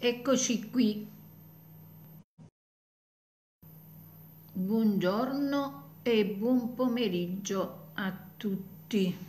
Eccoci qui. Buongiorno e buon pomeriggio a tutti.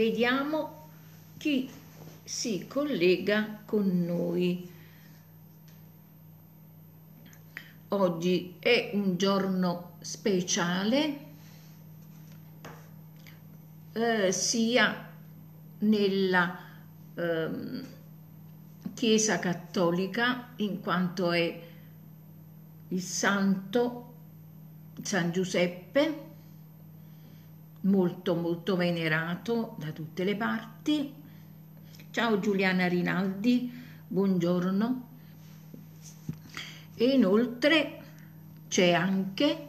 Vediamo chi si collega con noi. Oggi è un giorno speciale eh, sia nella eh, Chiesa Cattolica in quanto è il santo San Giuseppe molto molto venerato da tutte le parti. Ciao Giuliana Rinaldi, buongiorno. E inoltre c'è anche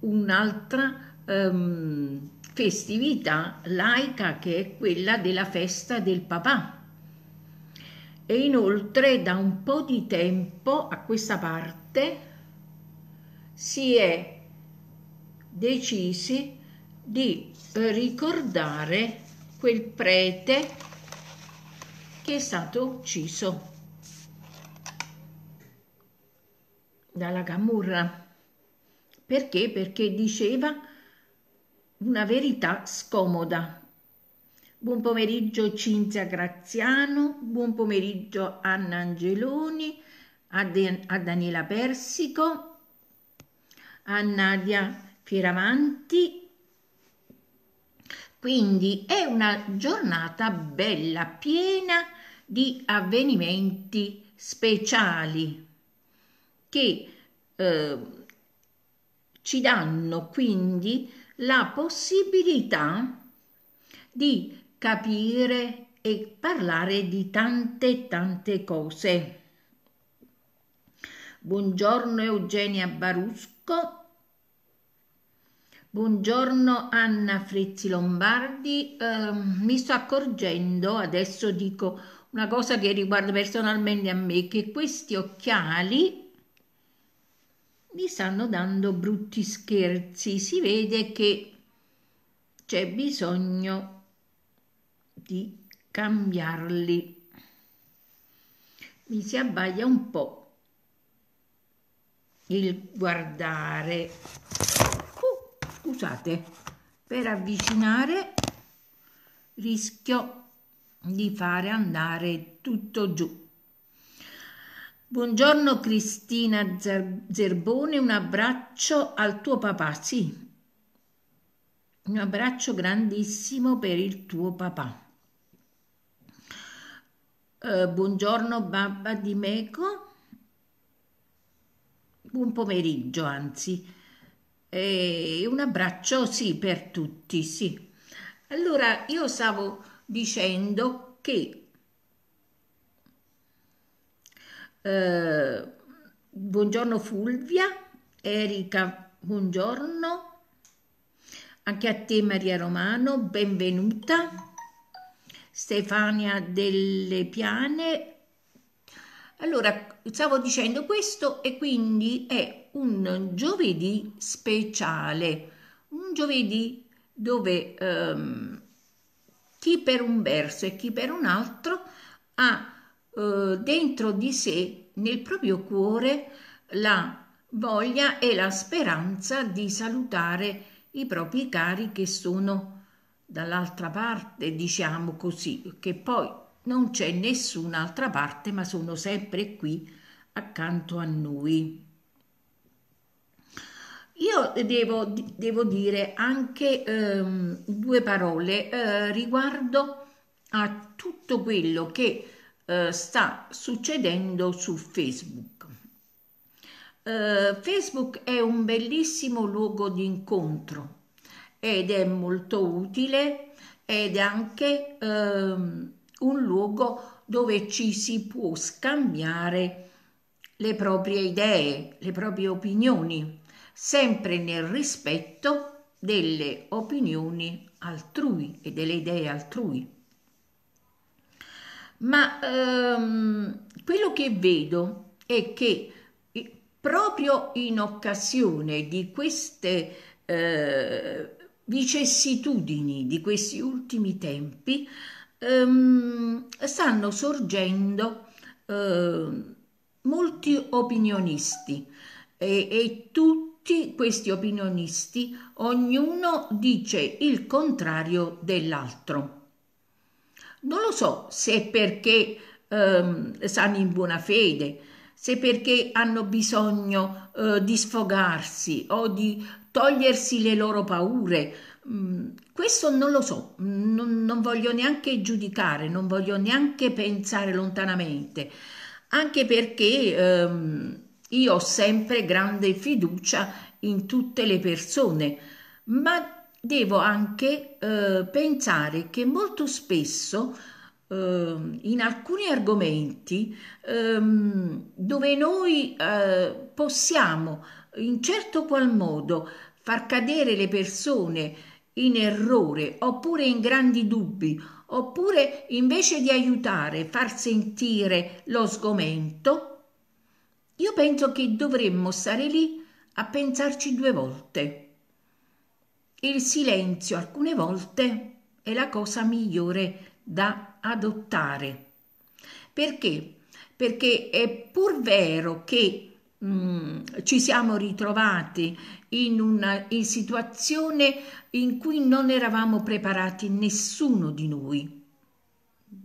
un'altra um, festività laica che è quella della festa del papà. E inoltre da un po' di tempo a questa parte si è decisi di eh, ricordare quel prete che è stato ucciso dalla camurra. Perché? Perché diceva una verità scomoda. Buon pomeriggio Cinzia Graziano, buon pomeriggio Anna Angeloni, a, De- a Daniela Persico, a Nadia Firavanti. Quindi è una giornata bella, piena di avvenimenti speciali che eh, ci danno quindi la possibilità di capire e parlare di tante tante cose. Buongiorno Eugenia Barusco, Buongiorno Anna Frizzi Lombardi, eh, mi sto accorgendo, adesso dico una cosa che riguarda personalmente a me, che questi occhiali mi stanno dando brutti scherzi, si vede che c'è bisogno di cambiarli, mi si abbaglia un po' il guardare scusate per avvicinare rischio di fare andare tutto giù buongiorno Cristina Zerbone un abbraccio al tuo papà sì un abbraccio grandissimo per il tuo papà eh, buongiorno babba di Meco buon pomeriggio anzi e un abbraccio sì per tutti, sì. Allora io stavo dicendo che eh, buongiorno Fulvia, Erika, buongiorno. Anche a te Maria Romano, benvenuta. Stefania delle Piane. Allora, stavo dicendo questo e quindi è un giovedì speciale, un giovedì dove ehm, chi per un verso e chi per un altro ha eh, dentro di sé, nel proprio cuore, la voglia e la speranza di salutare i propri cari che sono dall'altra parte, diciamo così, che poi non c'è nessun'altra parte, ma sono sempre qui accanto a noi. Io devo, devo dire anche ehm, due parole eh, riguardo a tutto quello che eh, sta succedendo su Facebook. Eh, Facebook è un bellissimo luogo di incontro ed è molto utile ed è anche ehm, un luogo dove ci si può scambiare le proprie idee, le proprie opinioni sempre nel rispetto delle opinioni altrui e delle idee altrui. Ma ehm, quello che vedo è che proprio in occasione di queste eh, vicissitudini di questi ultimi tempi ehm, stanno sorgendo eh, molti opinionisti e, e tutti tutti questi opinionisti ognuno dice il contrario dell'altro. Non lo so se perché ehm, sanno in buona fede, se perché hanno bisogno eh, di sfogarsi o di togliersi le loro paure. Mm, questo non lo so, non, non voglio neanche giudicare, non voglio neanche pensare lontanamente, anche perché ehm, io ho sempre grande fiducia in tutte le persone, ma devo anche eh, pensare che molto spesso eh, in alcuni argomenti eh, dove noi eh, possiamo in certo qual modo far cadere le persone in errore oppure in grandi dubbi oppure invece di aiutare far sentire lo sgomento io penso che dovremmo stare lì a pensarci due volte. Il silenzio alcune volte è la cosa migliore da adottare. Perché? Perché è pur vero che Mm, ci siamo ritrovati in una in situazione in cui non eravamo preparati nessuno di noi,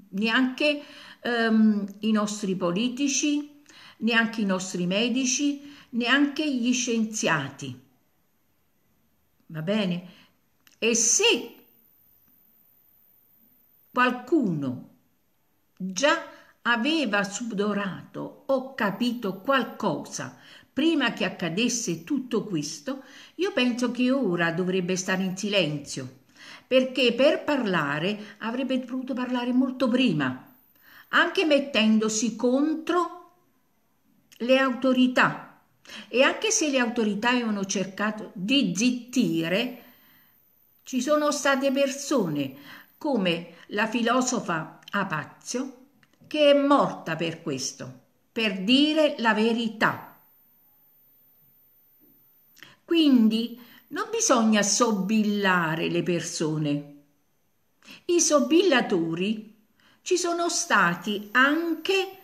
neanche um, i nostri politici, neanche i nostri medici, neanche gli scienziati. Va bene? E se qualcuno già aveva sudorato o capito qualcosa prima che accadesse tutto questo, io penso che ora dovrebbe stare in silenzio, perché per parlare avrebbe dovuto parlare molto prima, anche mettendosi contro le autorità. E anche se le autorità avevano cercato di zittire, ci sono state persone come la filosofa Apazio che è morta per questo, per dire la verità. Quindi non bisogna sobillare le persone. I sobillatori ci sono stati anche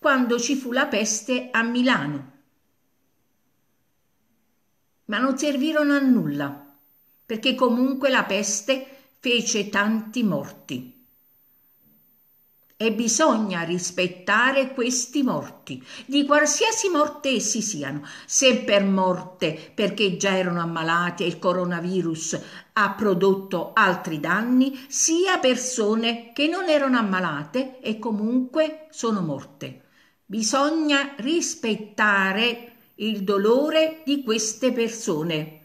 quando ci fu la peste a Milano. Ma non servirono a nulla, perché comunque la peste fece tanti morti e bisogna rispettare questi morti, di qualsiasi morte essi siano, se per morte perché già erano ammalati e il coronavirus ha prodotto altri danni, sia persone che non erano ammalate e comunque sono morte. Bisogna rispettare il dolore di queste persone.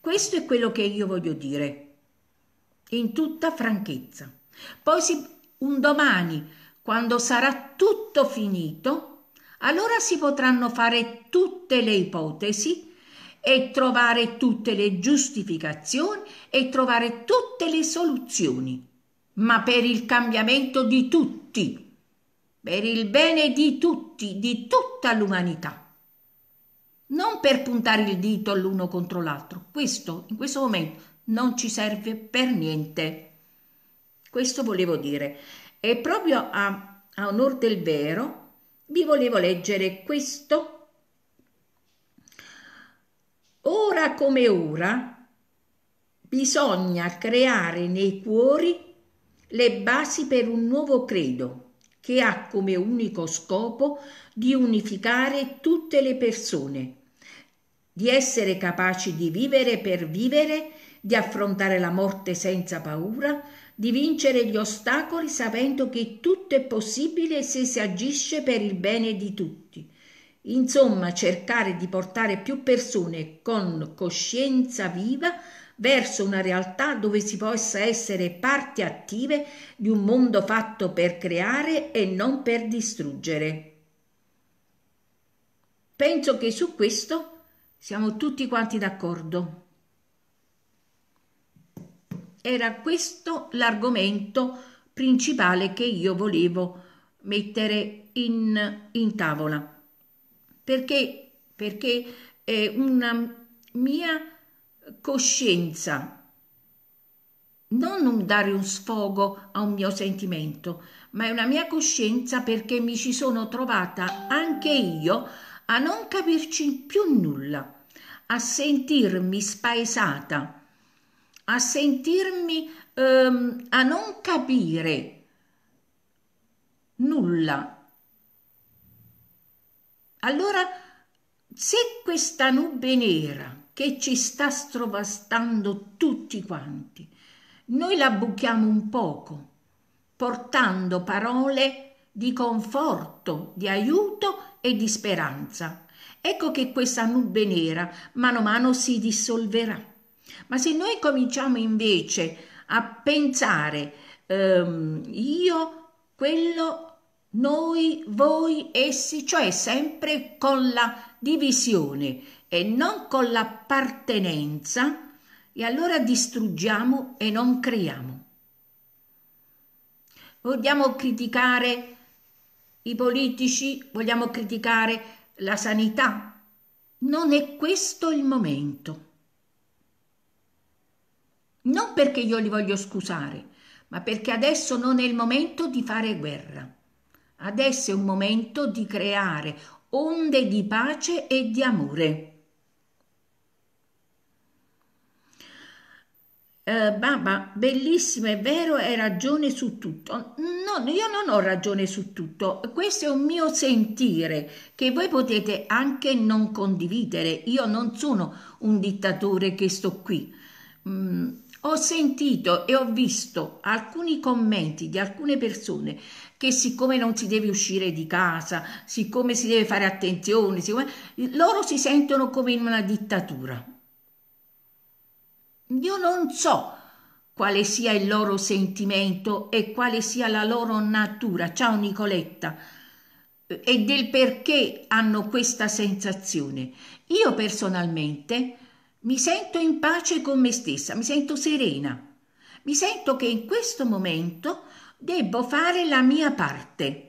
Questo è quello che io voglio dire, in tutta franchezza. Poi si, un domani, quando sarà tutto finito, allora si potranno fare tutte le ipotesi e trovare tutte le giustificazioni e trovare tutte le soluzioni, ma per il cambiamento di tutti per il bene di tutti, di tutta l'umanità. Non per puntare il dito l'uno contro l'altro. Questo, in questo momento, non ci serve per niente. Questo volevo dire. E proprio a, a onor del vero, vi volevo leggere questo. Ora come ora, bisogna creare nei cuori le basi per un nuovo credo che ha come unico scopo di unificare tutte le persone, di essere capaci di vivere per vivere, di affrontare la morte senza paura, di vincere gli ostacoli sapendo che tutto è possibile se si agisce per il bene di tutti. Insomma, cercare di portare più persone con coscienza viva verso una realtà dove si possa essere parte attive di un mondo fatto per creare e non per distruggere. Penso che su questo siamo tutti quanti d'accordo. Era questo l'argomento principale che io volevo mettere in, in tavola. Perché? Perché è una mia coscienza. Non un dare un sfogo a un mio sentimento, ma è una mia coscienza perché mi ci sono trovata anche io a non capirci più nulla, a sentirmi spaesata, a sentirmi ehm, a non capire nulla. Allora, se questa nube nera che ci sta strovastando tutti quanti. Noi la buchiamo un poco, portando parole di conforto, di aiuto e di speranza. Ecco che questa nube nera mano a mano si dissolverà. Ma se noi cominciamo invece a pensare ehm, io, quello, noi, voi, essi, cioè sempre con la divisione e non con l'appartenenza, e allora distruggiamo e non creiamo. Vogliamo criticare i politici, vogliamo criticare la sanità. Non è questo il momento. Non perché io li voglio scusare, ma perché adesso non è il momento di fare guerra. Adesso è un momento di creare onde di pace e di amore. Eh, Baba, bellissimo, è vero, hai ragione su tutto. No, io non ho ragione su tutto. Questo è un mio sentire che voi potete anche non condividere. Io non sono un dittatore che sto qui. Mm, ho sentito e ho visto alcuni commenti di alcune persone che siccome non si deve uscire di casa, siccome si deve fare attenzione, siccome... loro si sentono come in una dittatura. Io non so quale sia il loro sentimento e quale sia la loro natura. Ciao Nicoletta e del perché hanno questa sensazione. Io personalmente mi sento in pace con me stessa, mi sento serena, mi sento che in questo momento debbo fare la mia parte.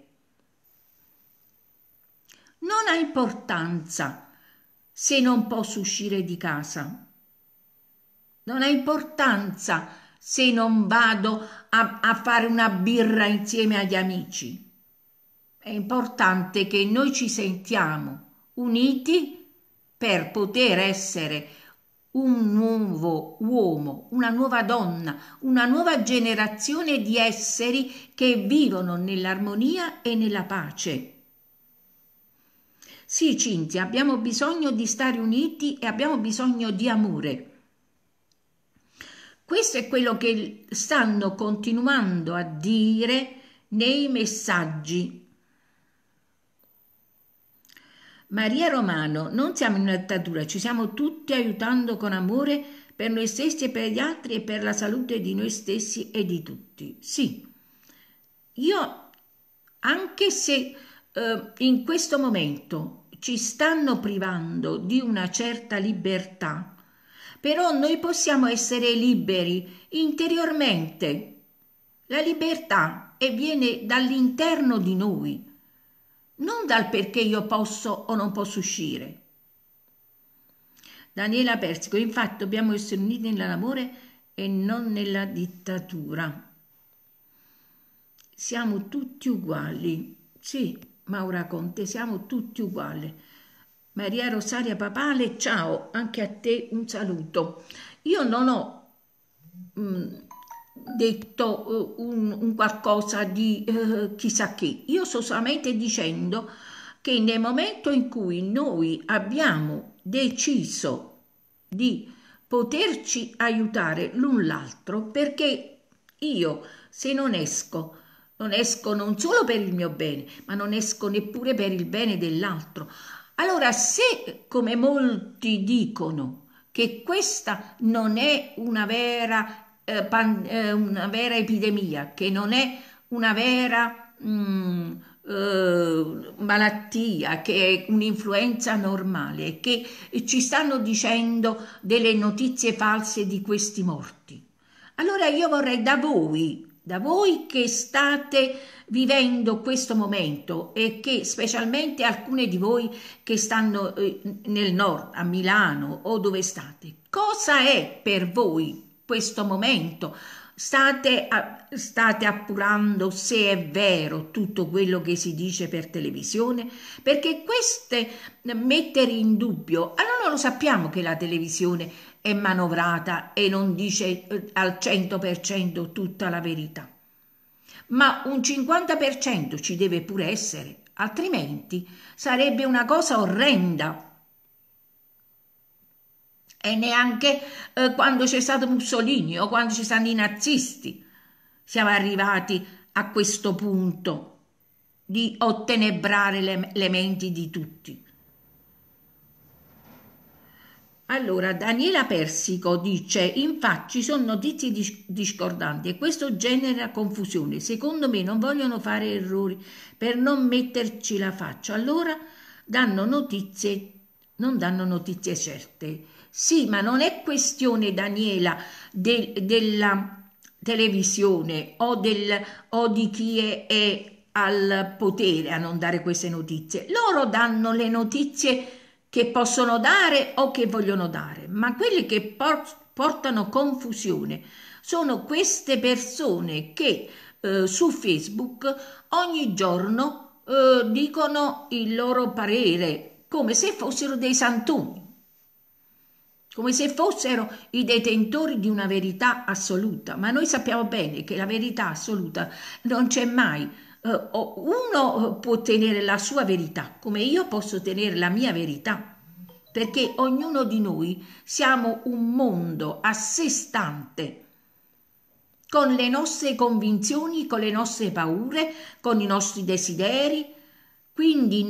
Non ha importanza se non posso uscire di casa. Non ha importanza se non vado a, a, fare una birra insieme agli amici. È importante che noi ci sentiamo uniti per poter essere un nuovo uomo, una nuova donna, una nuova generazione di esseri che vivono nell'armonia e nella pace. Sì, Cinzia, abbiamo bisogno di stare uniti e abbiamo bisogno di amore. Questo è quello che stanno continuando a dire nei messaggi Maria Romano, non siamo in una dittatura, ci siamo tutti aiutando con amore per noi stessi e per gli altri e per la salute di noi stessi e di tutti. Sì, io anche se eh, in questo momento ci stanno privando di una certa libertà, però noi possiamo essere liberi interiormente. La libertà e eh, viene dall'interno di noi non dal perché io posso o non posso uscire. Daniela Persico, infatti dobbiamo essere uniti nell'amore e non nella dittatura. Siamo tutti uguali, sì, Maura Conte, siamo tutti uguali. Maria Rosaria Papale, ciao, anche a te un saluto. Io non ho mh, mm, detto eh, un, un, qualcosa di eh, chissà che. Io sto solamente dicendo che nel momento in cui noi abbiamo deciso di poterci aiutare l'un l'altro, perché io se non esco, non esco non solo per il mio bene, ma non esco neppure per il bene dell'altro. Allora, se come molti dicono che questa non è una vera eh, pan, eh, una vera epidemia, che non è una vera mh, mm, eh, malattia, che è un'influenza normale, che ci stanno dicendo delle notizie false di questi morti. Allora io vorrei da voi, da voi che state vivendo questo momento e che specialmente alcune di voi che stanno eh, nel nord, a Milano o dove state, cosa è per voi questo momento. State, state, appurando se è vero tutto quello che si dice per televisione, perché queste eh, mettere in dubbio, allora ah, lo sappiamo che la televisione è manovrata e non dice eh, al 100% tutta la verità, ma un 50% ci deve pure essere, altrimenti sarebbe una cosa orrenda e neanche eh, quando c'è stato Mussolini o quando ci stanno i nazisti siamo arrivati a questo punto di ottenebrare le, le menti di tutti. Allora, Daniela Persico dice, infatti ci sono notizie discordanti e questo genera confusione. Secondo me non vogliono fare errori per non metterci la faccia. Allora danno notizie, non danno notizie certe. Sì, ma non è questione, Daniela, de, della televisione o, del, o di chi è, è al potere a non dare queste notizie. Loro danno le notizie che possono dare o che vogliono dare, ma quelle che por- portano confusione sono queste persone che eh, su Facebook ogni giorno eh, dicono il loro parere come se fossero dei santoni come se fossero i detentori di una verità assoluta, ma noi sappiamo bene che la verità assoluta non c'è mai. Eh, uno può tenere la sua verità, come io posso tenere la mia verità, perché ognuno di noi siamo un mondo a sé stante, con le nostre convinzioni, con le nostre paure, con i nostri desideri. Quindi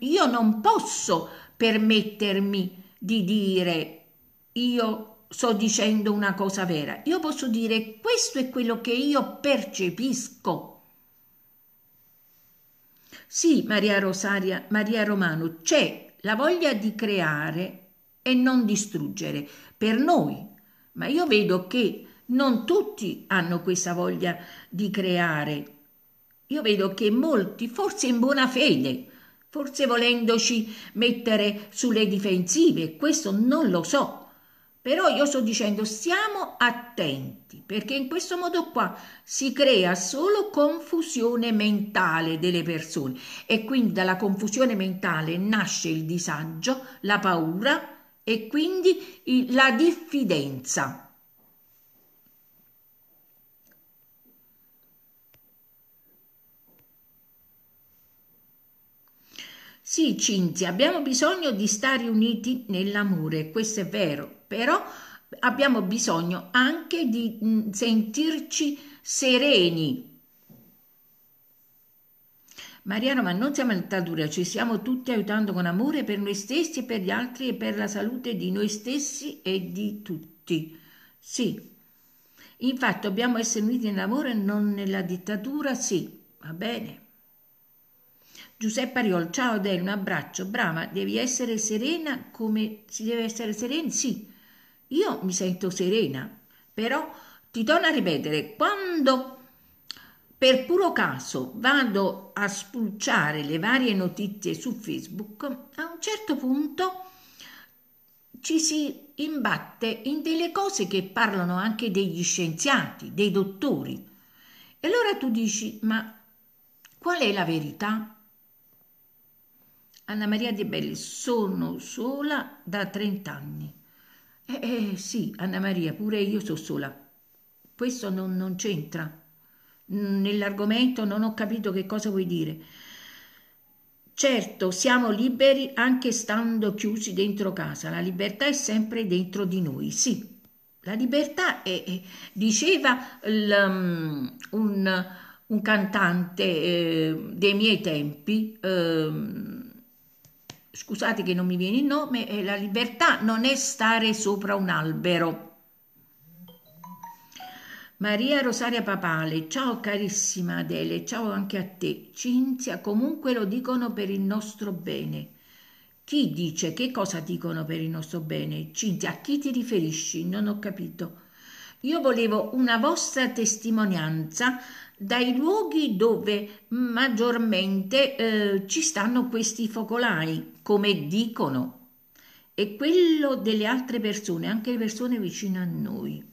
io non posso permettermi di dire io sto dicendo una cosa vera, io posso dire questo è quello che io percepisco. Sì, Maria Rosaria, Maria Romano, c'è la voglia di creare e non distruggere per noi, ma io vedo che non tutti hanno questa voglia di creare. Io vedo che molti, forse in buona fede, forse volendoci mettere sulle difensive, questo non lo so, però io sto dicendo stiamo attenti perché in questo modo qua si crea solo confusione mentale delle persone e quindi dalla confusione mentale nasce il disagio, la paura e quindi la diffidenza. Sì, Cinzia, abbiamo bisogno di stare uniti nell'amore, questo è vero, però abbiamo bisogno anche di mm, sentirci sereni. Mariano, ma non siamo in dura, ci stiamo tutti aiutando con amore per noi stessi e per gli altri e per la salute di noi stessi e di tutti. Sì, infatti dobbiamo essere uniti nell'amore e non nella dittatura, sì, va bene. Giuseppe Ariol, ciao Adele, un abbraccio, brava, devi essere serena come si deve essere sereni? Sì, io mi sento serena, però ti torno a ripetere, quando per puro caso vado a spulciare le varie notizie su Facebook, a un certo punto ci si imbatte in delle cose che parlano anche degli scienziati, dei dottori. E allora tu dici, ma qual è la verità? Anna Maria De Belli, sono sola da 30 anni. Eh, eh sì, Anna Maria, pure io sono sola. Questo non, non c'entra. Nell'argomento non ho capito che cosa vuoi dire. Certo, siamo liberi anche stando chiusi dentro casa. La libertà è sempre dentro di noi, sì. La libertà è, è diceva um, un, un, cantante eh, dei miei tempi, eh, scusate che non mi viene il nome, eh, la libertà non è stare sopra un albero. Maria Rosaria Papale, ciao carissima Adele, ciao anche a te. Cinzia, comunque lo dicono per il nostro bene. Chi dice che cosa dicono per il nostro bene? Cinzia, a chi ti riferisci? Non ho capito. Io volevo una vostra testimonianza dai luoghi dove maggiormente eh, ci stanno questi focolai, come dicono, e quello delle altre persone, anche le persone vicine a noi.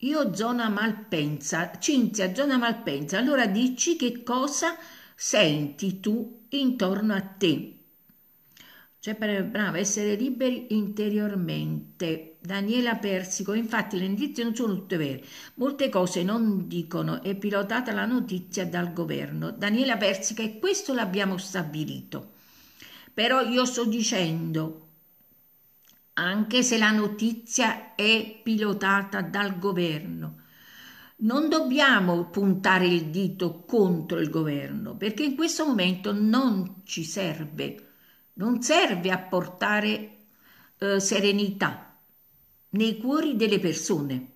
Io zona Malpensa, Cinzia, zona Malpensa, allora dici che cosa senti tu intorno a te cioè per brava, essere liberi interiormente. Daniela Persico, infatti le notizie non sono tutte vere, molte cose non dicono, è pilotata la notizia dal governo. Daniela Persico, e questo l'abbiamo stabilito. Però io sto dicendo, anche se la notizia è pilotata dal governo, non dobbiamo puntare il dito contro il governo, perché in questo momento non ci serve non serve a portare eh, serenità nei cuori delle persone.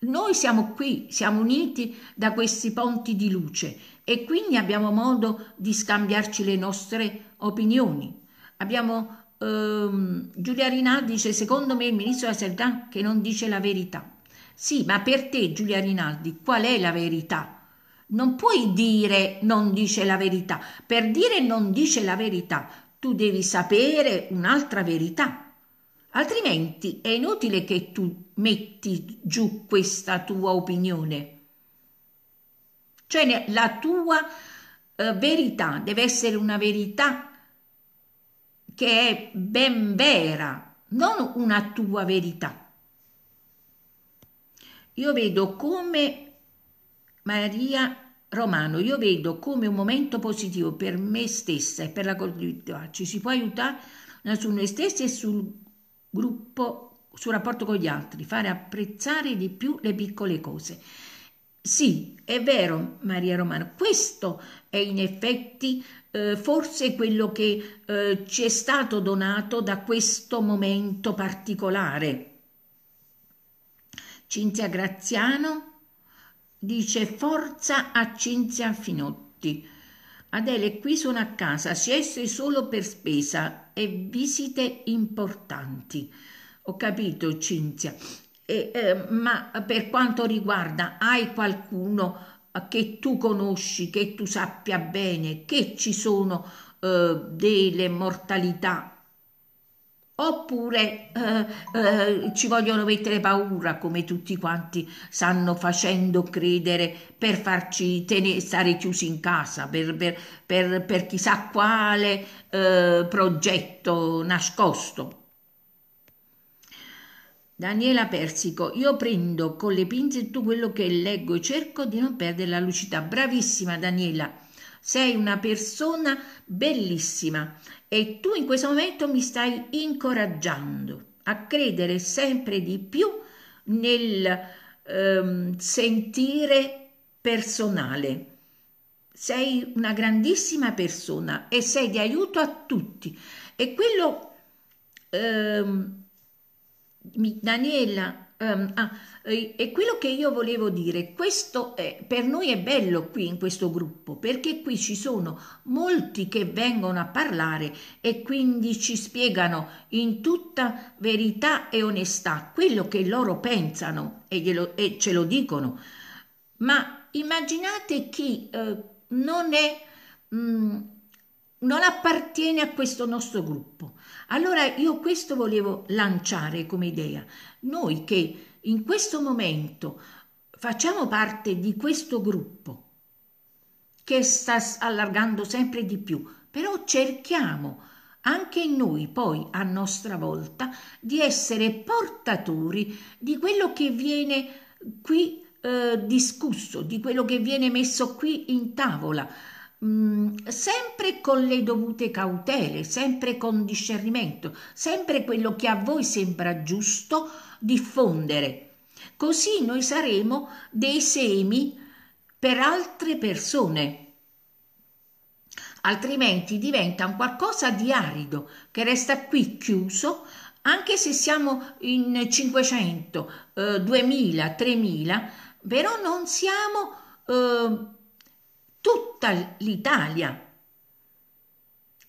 Noi siamo qui, siamo uniti da questi ponti di luce e quindi abbiamo modo di scambiarci le nostre opinioni. Abbiamo ehm, Giulia Rinaldi dice secondo me il ministro Aserdan che non dice la verità. Sì, ma per te Giulia Rinaldi qual è la verità? Non puoi dire non dice la verità. Per dire non dice la verità, tu devi sapere un'altra verità. Altrimenti è inutile che tu metti giù questa tua opinione. Cioè la tua eh, verità deve essere una verità che è ben vera, non una tua verità. Io vedo come Maria Romano, io vedo come un momento positivo per me stessa e per la collettività. Ci si può aiutare su noi stessi e sul gruppo, sul rapporto con gli altri, fare apprezzare di più le piccole cose. Sì, è vero Maria Romano, questo è in effetti eh, forse quello che eh, ci è stato donato da questo momento particolare. Cinzia Graziano, dice forza a Cinzia Finotti. Adele qui sono a casa, si esce solo per spesa e visite importanti. Ho capito Cinzia, e, eh, ma per quanto riguarda hai qualcuno che tu conosci, che tu sappia bene, che ci sono eh, delle mortalità oppure eh, eh, ci vogliono mettere paura come tutti quanti stanno facendo credere per farci tenere, stare chiusi in casa, per, per, per, per chissà quale eh, progetto nascosto. Daniela Persico, io prendo con le pinze tutto quello che leggo e cerco di non perdere la lucidità. Bravissima Daniela, sei una persona bellissima e tu in questo momento mi stai incoraggiando a credere sempre di più nel ehm, sentire personale. Sei una grandissima persona e sei di aiuto a tutti. E quello, ehm, Daniela, Um, ah, e quello che io volevo dire, questo è, per noi è bello qui in questo gruppo perché qui ci sono molti che vengono a parlare e quindi ci spiegano in tutta verità e onestà quello che loro pensano e, glielo, e ce lo dicono. Ma immaginate chi eh, non è, mh, mm, non appartiene a questo nostro gruppo allora io questo volevo lanciare come idea. Noi che in questo momento facciamo parte di questo gruppo che sta allargando sempre di più, però cerchiamo anche noi poi a nostra volta di essere portatori di quello che viene qui eh, discusso, di quello che viene messo qui in tavola Mm, sempre con le dovute cautele, sempre con discernimento, sempre quello che a voi sembra giusto diffondere. Così noi saremo dei semi per altre persone altrimenti diventa un qualcosa di arido che resta qui chiuso anche se siamo in 500, eh, 2000, 3000, però non siamo eh, tutta l'Italia.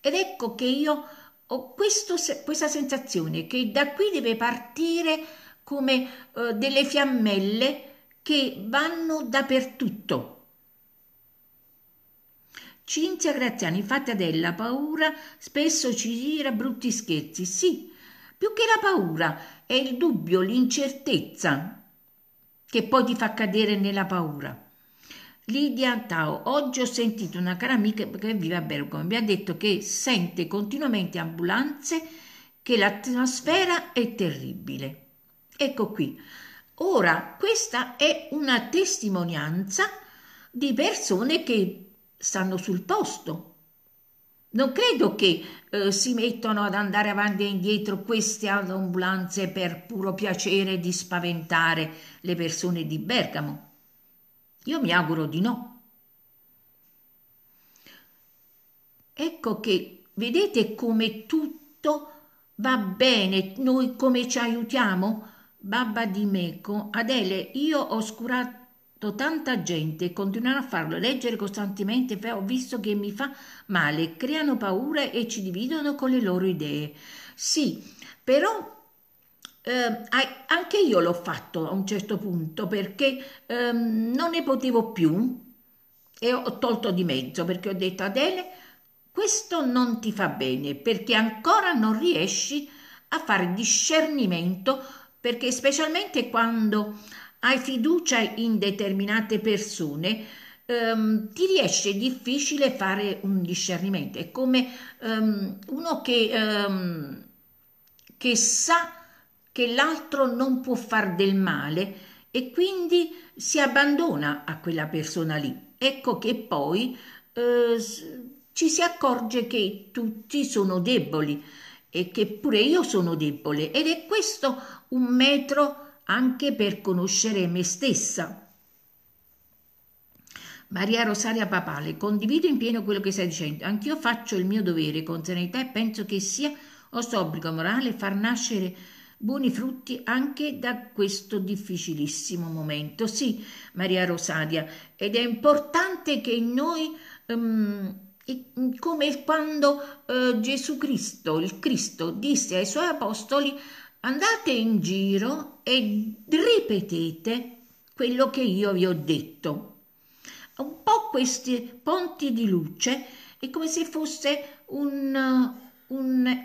Ed ecco che io ho questo, questa sensazione che da qui deve partire come eh, delle fiammelle che vanno dappertutto. Cinzia Graziani, infatti Adella, paura spesso ci gira brutti scherzi, sì, più che la paura è il dubbio, l'incertezza che poi ti fa cadere nella paura. Lidia Tao, oggi ho sentito una cara amica che vive a Bergamo, mi ha detto che sente continuamente ambulanze, che l'atmosfera è terribile. Ecco qui. Ora, questa è una testimonianza di persone che stanno sul posto. Non credo che eh, si mettano ad andare avanti e indietro queste ambulanze per puro piacere di spaventare le persone di Bergamo. Io mi auguro di no. Ecco che vedete come tutto va bene, noi come ci aiutiamo? Babba di Meco, Adele, io ho oscurato tanta gente, continuerò a farlo leggere costantemente, ho visto che mi fa male, creano paura e ci dividono con le loro idee. Sì, però eh, anche io l'ho fatto a un certo punto perché ehm, non ne potevo più e ho tolto di mezzo perché ho detto Adele questo non ti fa bene perché ancora non riesci a fare discernimento perché specialmente quando hai fiducia in determinate persone ehm, ti riesce difficile fare un discernimento è come ehm, uno che, ehm, che sa che l'altro non può far del male e quindi si abbandona a quella persona lì. Ecco che poi eh, ci si accorge che tutti sono deboli e che pure io sono debole ed è questo un metro anche per conoscere me stessa. Maria Rosaria Papale, condivido in pieno quello che stai dicendo. Anch'io faccio il mio dovere con serenità e penso che sia nostro obbligo morale far nascere buoni frutti anche da questo difficilissimo momento. Sì, Maria Rosaria, ed è importante che noi, um, come quando uh, Gesù Cristo, il Cristo, disse ai suoi apostoli, andate in giro e ripetete quello che io vi ho detto. Un po' questi ponti di luce è come se fosse un'entità un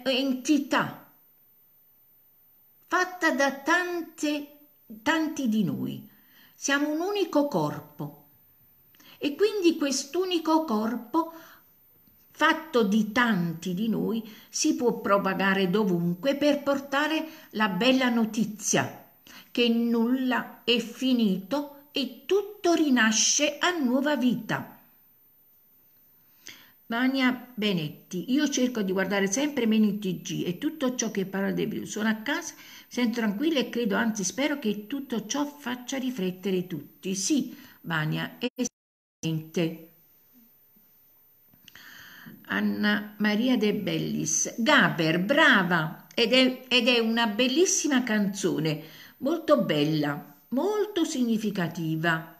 fatta da tante, tanti di noi. Siamo un unico corpo e quindi quest'unico corpo fatto di tanti di noi si può propagare dovunque per portare la bella notizia che nulla è finito e tutto rinasce a nuova vita. Vania Benetti, io cerco di guardare sempre meno il TG e tutto ciò che parla di più. Sono a casa, sento tranquilla e credo, anzi spero che tutto ciò faccia riflettere tutti. Sì, Vania, esattamente. Anna Maria De Bellis, Gaber, brava, ed è, ed è una bellissima canzone, molto bella, molto significativa.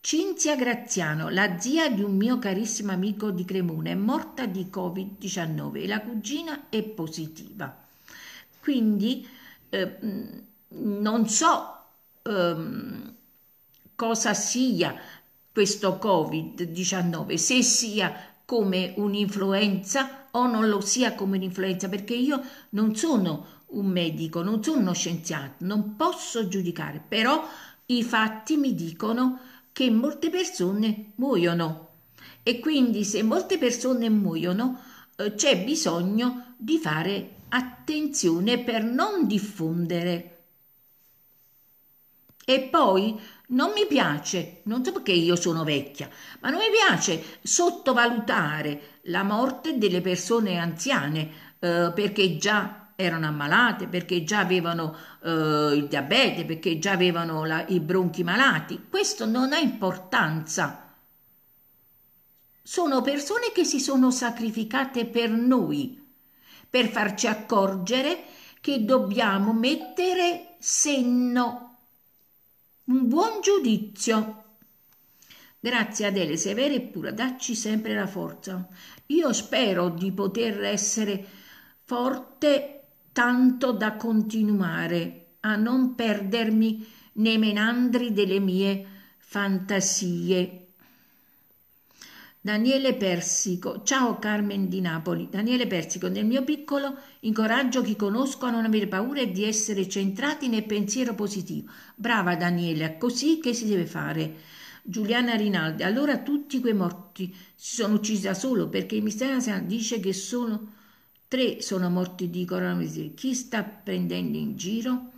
Cinzia Graziano, la zia di un mio carissimo amico di Cremona, è morta di Covid-19 e la cugina è positiva. Quindi eh, non so eh, cosa sia questo Covid-19, se sia come un'influenza o non lo sia come un'influenza, perché io non sono un medico, non sono uno scienziato, non posso giudicare, però i fatti mi dicono che che molte persone muoiono e quindi se molte persone muoiono eh, c'è bisogno di fare attenzione per non diffondere. E poi non mi piace, non so perché io sono vecchia, ma non mi piace sottovalutare la morte delle persone anziane eh, perché già erano ammalate, perché già avevano eh, il diabete, perché già avevano la, i bronchi malati. Questo non ha importanza. Sono persone che si sono sacrificate per noi, per farci accorgere che dobbiamo mettere senno, un buon giudizio. Grazie Adele, sei vera e pura, dacci sempre la forza. Io spero di poter essere forte tanto da continuare a non perdermi nei menandri delle mie fantasie. Daniele Persico, ciao Carmen di Napoli. Daniele Persico, nel mio piccolo incoraggio chi conosco a non avere paura e di essere centrati nel pensiero positivo. Brava Daniele, così che si deve fare. Giuliana Rinaldi, allora tutti quei morti si sono uccisi da solo perché il mistero dice che sono tre sono morti di coronavirus. Chi sta prendendo in giro?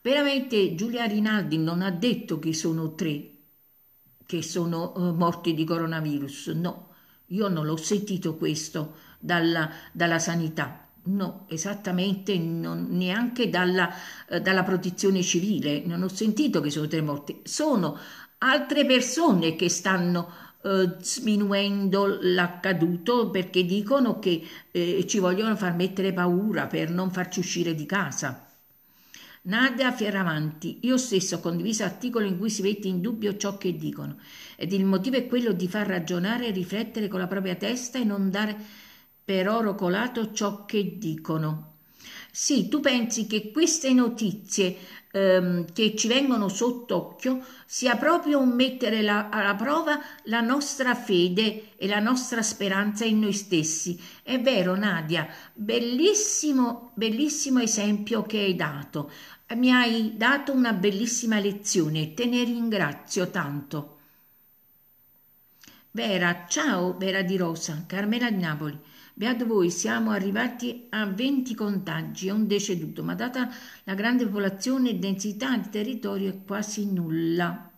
Veramente Giulia Rinaldi non ha detto che sono tre che sono uh, morti di coronavirus, no, io non l'ho sentito questo dalla, dalla sanità. No, esattamente, non, neanche dalla, eh, dalla, protezione civile, non ho sentito che sono tre morti. Sono altre persone che stanno eh, sminuendo l'accaduto perché dicono che eh, ci vogliono far mettere paura per non farci uscire di casa. Nadia Fioravanti, io stesso ho condiviso articoli in cui si mette in dubbio ciò che dicono ed il motivo è quello di far ragionare e riflettere con la propria testa e non dare per oro colato ciò che dicono. Sì, tu pensi che queste notizie ehm, che ci vengono sott'occhio sia proprio un mettere la, alla prova la nostra fede e la nostra speranza in noi stessi. È vero, Nadia, bellissimo, bellissimo esempio che hai dato. Mi hai dato una bellissima lezione, te ne ringrazio tanto. Vera, ciao Vera di Rosa, Carmela di Napoli. Beato voi, siamo arrivati a 20 contagi e un deceduto, ma data la grande popolazione e densità di territorio è quasi nulla.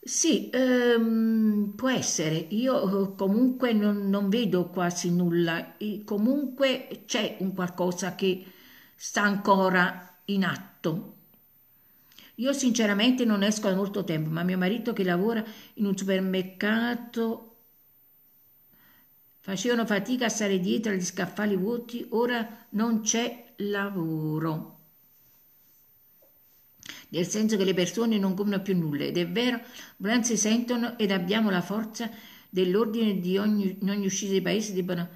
Sì, ehm, può essere. Io eh, comunque non, non vedo quasi nulla. E comunque c'è un qualcosa che sta ancora in atto. Io sinceramente non esco da molto tempo, ma mio marito che lavora in un supermercato Facevano fatica a stare dietro agli scaffali vuoti, ora non c'è lavoro. Nel senso che le persone non comprano più nulla ed è vero, non si sentono ed abbiamo la forza dell'ordine di ogni, in ogni uscita dei paesi debbano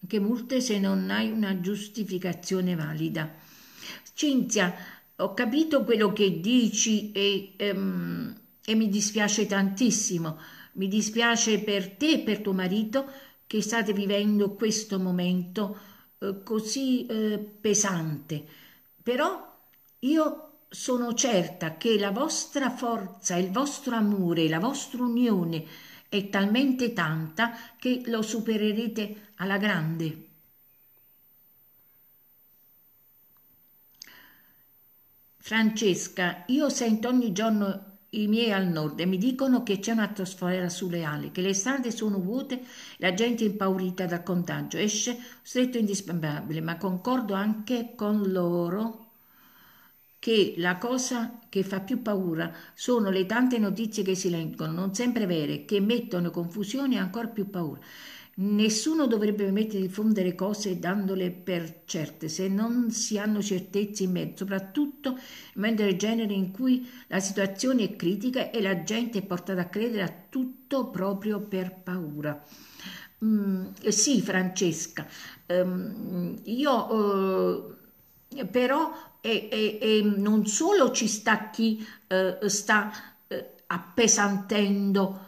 anche multe se non hai una giustificazione valida. Cinzia, ho capito quello che dici e, ehm, e mi dispiace tantissimo. Mi dispiace per te e per tuo marito che state vivendo questo momento eh, così eh, pesante, però io sono certa che la vostra forza, il vostro amore, la vostra unione è talmente tanta che lo supererete alla grande. Francesca, io sento ogni giorno i miei al nord e mi dicono che c'è un'atmosfera sulle ali, che le strade sono vuote, la gente è impaurita dal contagio, esce stretto indispensabile, ma concordo anche con loro che la cosa che fa più paura sono le tante notizie che si leggono, non sempre vere, che mettono confusione e ancora più paura. Nessuno dovrebbe permettere di diffondere cose dandole per certe se non si hanno certezze in mezzo, soprattutto mentre il genere in cui la situazione è critica e la gente è portata a credere a tutto proprio per paura. Mm, sì, Francesca, um, io uh, però e, e, e, non solo ci sta chi uh, sta uh, appesantendo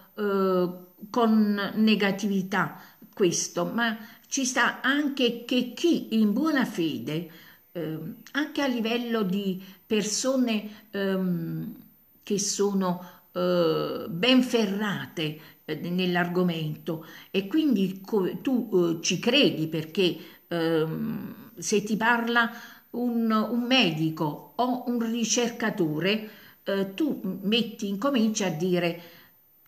con negatività questo, ma ci sta anche che chi in buona fede, eh, anche a livello di persone ehm, che sono eh, ben ferrate eh, nell'argomento e quindi tu eh, ci credi perché ehm, se ti parla un, un, medico o un ricercatore, eh, tu metti, incominci a dire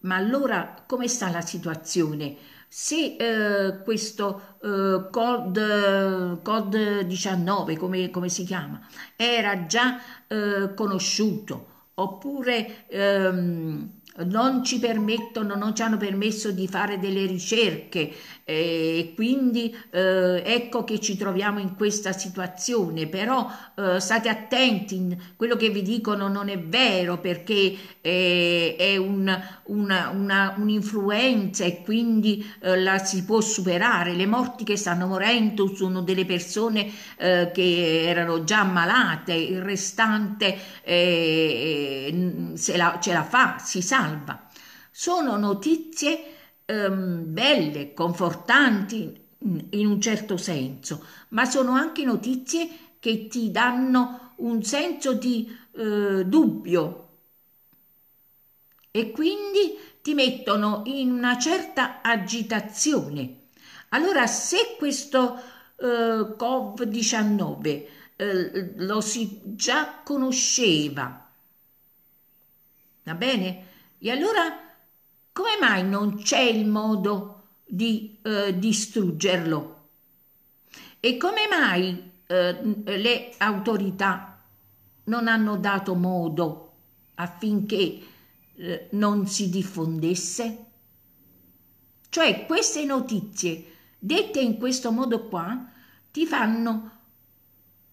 ma allora come sta la situazione? se eh, questo eh, COD, COD 19, come, come, si chiama, era già eh, conosciuto oppure... Ehm, non ci permettono, non ci hanno permesso di fare delle ricerche eh, e quindi eh, ecco che ci troviamo in questa situazione, però eh, state attenti, quello che vi dicono non è vero perché eh, è un, una, una, un'influenza e quindi eh, la si può superare, le morti che stanno morendo sono delle persone eh, che erano già malate, il restante la, ce la fa, si sa all'alba. Sono notizie ehm, belle, confortanti in un certo senso, ma sono anche notizie che ti danno un senso di eh, dubbio e quindi ti mettono in una certa agitazione. Allora, se questo eh, Covid-19 eh, lo si già conosceva, va bene? E allora come mai non c'è il modo di eh, distruggerlo? E come mai eh, le autorità non hanno dato modo affinché eh, non si diffondesse? Cioè queste notizie dette in questo modo qua ti fanno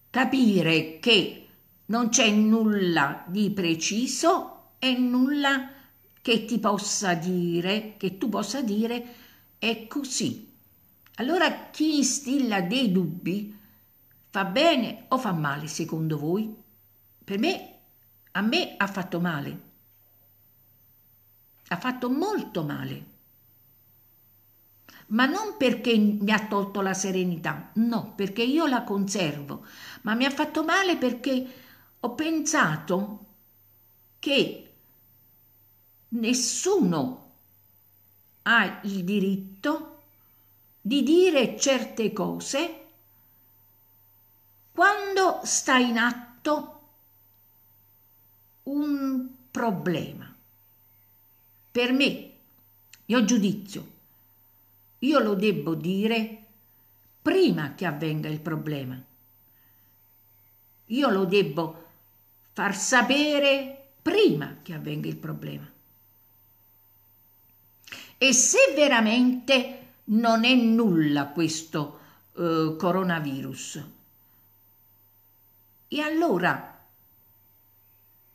capire che non c'è nulla di preciso e nulla che ti possa dire, che tu possa dire, è così. Allora chi instilla dei dubbi fa bene o fa male secondo voi? Per me, a me ha fatto male. Ha fatto molto male. Ma non perché mi ha tolto la serenità, no, perché io la conservo, ma mi ha fatto male perché ho pensato che nessuno ha il diritto di dire certe cose quando sta in atto un problema. Per me, io giudizio, io lo debbo dire prima che avvenga il problema. Io lo debbo far sapere prima che avvenga il problema. E se veramente non è nulla questo eh, coronavirus, e allora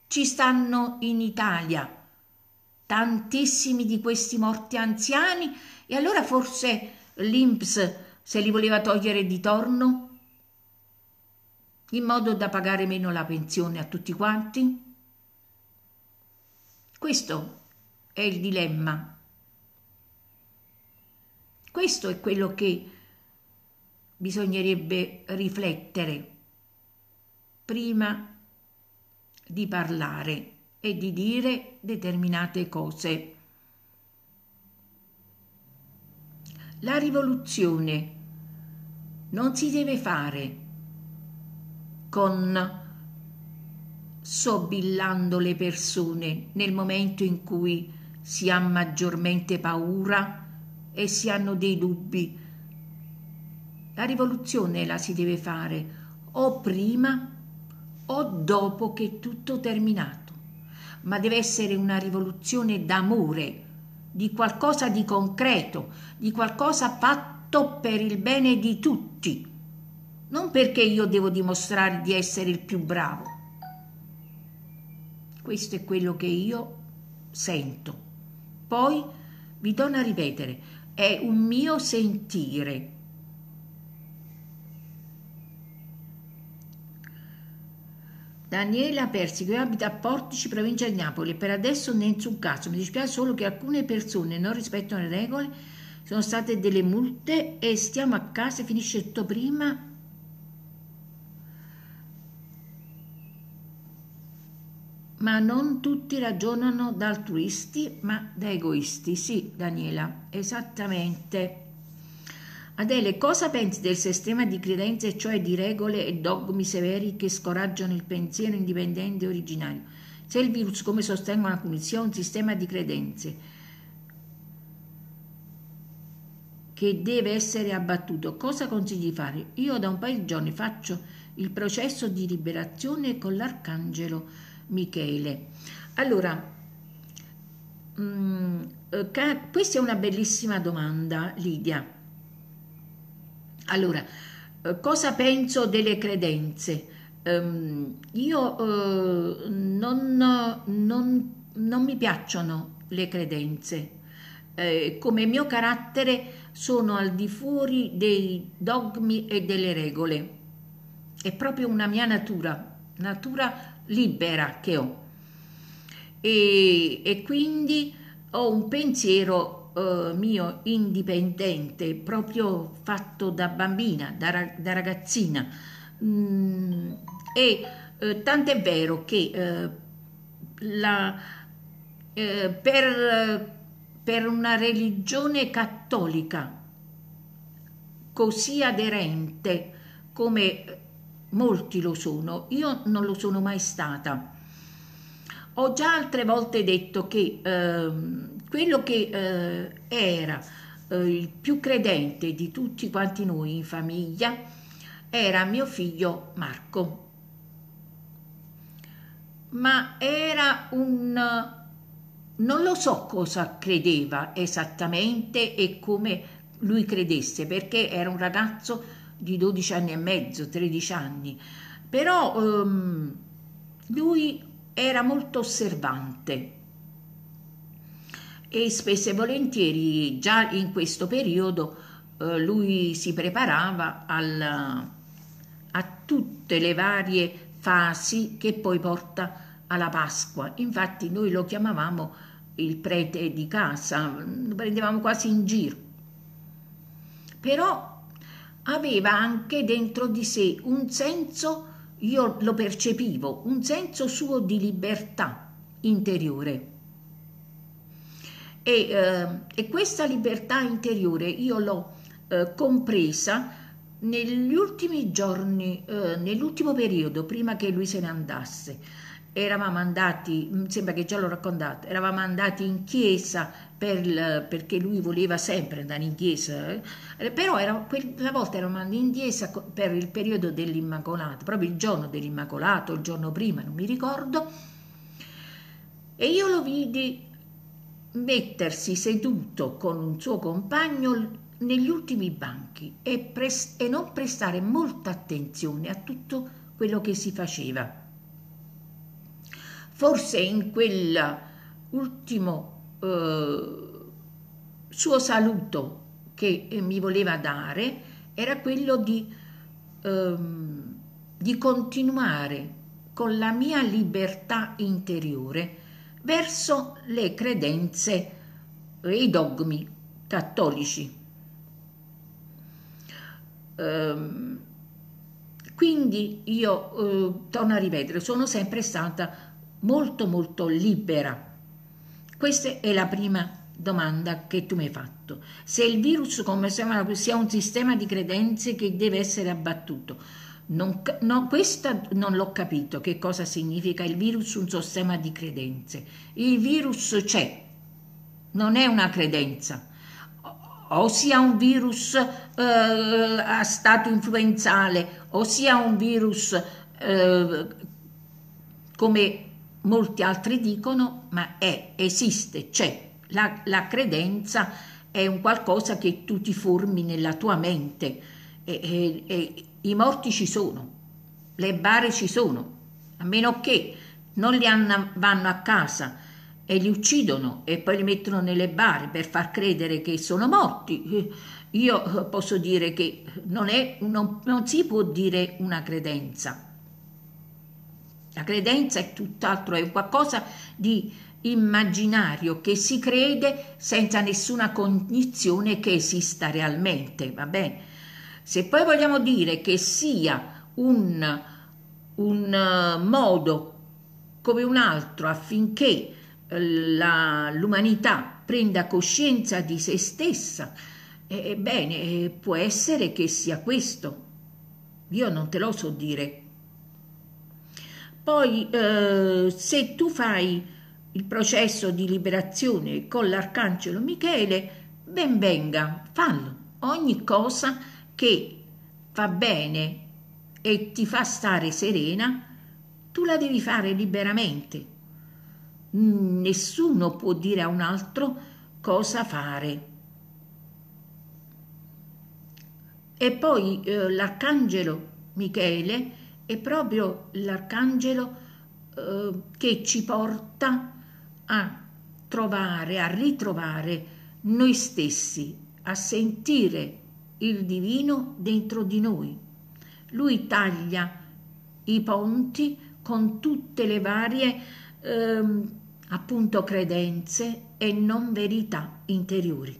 ci stanno in Italia tantissimi di questi morti anziani e allora forse l'Inps se li voleva togliere di torno in modo da pagare meno la pensione a tutti quanti? Questo è il dilemma questo è quello che bisognerebbe riflettere prima di parlare e di dire determinate cose. La rivoluzione non si deve fare con sobillando le persone nel momento in cui si ha maggiormente paura e si hanno dei dubbi. La rivoluzione la si deve fare o prima o dopo che è tutto terminato, ma deve essere una rivoluzione d'amore, di qualcosa di concreto, di qualcosa fatto per il bene di tutti, non perché io devo dimostrare di essere il più bravo. Questo è quello che io sento. Poi vi torno a ripetere, è un mio sentire. Daniela Persico abita a Portici, provincia di Napoli. Per adesso nessun caso. Mi dispiace solo che alcune persone non rispettano le regole, sono state delle multe e stiamo a casa e finisce tutto prima Ma non tutti ragionano da altruisti, ma da egoisti. Sì, Daniela, esattamente. Adele, cosa pensi del sistema di credenze, cioè di regole e dogmi severi che scoraggiano il pensiero indipendente e originario? Se il virus, come sostengono alcuni, sia un sistema di credenze che deve essere abbattuto, cosa consigli di fare? Io da un paio di giorni faccio il processo di liberazione con l'Arcangelo Michele. Allora, mh, mm, eh, questa è una bellissima domanda, Lidia. Allora, eh, cosa penso delle credenze? Um, io uh, non, non, non, mi piacciono le credenze. Eh, come mio carattere sono al di fuori dei dogmi e delle regole. È proprio una mia natura, natura libera che ho. E, e quindi ho un pensiero eh, mio indipendente, proprio fatto da bambina, da, da ragazzina. Mm, e eh, tant'è vero che eh, la, eh, per, per una religione cattolica così aderente come molti lo sono, io non lo sono mai stata. Ho già altre volte detto che eh, quello che eh, era eh, il più credente di tutti quanti noi in famiglia era mio figlio Marco. Ma era un... Non lo so cosa credeva esattamente e come lui credesse, perché era un ragazzo di 12 anni e mezzo, 13 anni, però ehm, lui era molto osservante e spesso e volentieri già in questo periodo eh, lui si preparava al, a tutte le varie fasi che poi porta alla Pasqua. Infatti noi lo chiamavamo il prete di casa, lo prendevamo quasi in giro. Però aveva anche dentro di sé un senso, io lo percepivo, un senso suo di libertà interiore. E, eh, e questa libertà interiore io l'ho eh, compresa negli ultimi giorni, eh, nell'ultimo periodo, prima che lui se ne andasse, eravamo andati, mi mm, sembra che già l'ho raccontato, eravamo andati in chiesa per, perché lui voleva sempre andare in chiesa, eh, però era, quella volta era andati in chiesa per il periodo dell'Immacolato, proprio il giorno dell'Immacolato, il giorno prima, non mi ricordo, e io lo vidi mettersi seduto con un suo compagno negli ultimi banchi e, pres- e non prestare molta attenzione a tutto quello che si faceva. Forse in quell'ultimo eh, suo saluto che eh, mi voleva dare era quello di, ehm, di continuare con la mia libertà interiore verso le credenze e i dogmi cattolici. Ehm, quindi io, eh, torno a ripetere, sono sempre stata molto molto libera questa è la prima domanda che tu mi hai fatto. Se il virus, come sembra, sia un sistema di credenze che deve essere abbattuto, non, no, questa non l'ho capito che cosa significa il virus un sistema di credenze. Il virus c'è, non è una credenza. O sia un virus eh, a stato influenzale, o sia un virus eh, come molti altri dicono, ma è, esiste, c'è. La, la credenza è un qualcosa che tu ti formi nella tua mente. E, e, e, I morti ci sono, le bare ci sono, a meno che non li hanno, vanno a casa e li uccidono e poi li mettono nelle bare per far credere che sono morti. Io posso dire che non, è, non, non si può dire una credenza la credenza è tutt'altro, è qualcosa di immaginario che si crede senza nessuna cognizione che esista realmente, va bene? Se poi vogliamo dire che sia un, un uh, modo come un altro affinché eh, l'umanità prenda coscienza di se stessa, ebbene, eh, eh, può essere che sia questo. Io non te lo so dire poi eh, se tu fai il processo di liberazione con l'arcangelo Michele, ben venga, fallo. Ogni cosa che fa bene e ti fa stare serena, tu la devi fare liberamente. Nessuno può dire a un altro cosa fare. E poi eh, l'arcangelo Michele è proprio l'arcangelo eh, che ci porta a trovare, a ritrovare noi stessi, a sentire il divino dentro di noi. Lui taglia i ponti con tutte le varie eh, appunto credenze e non verità interiori.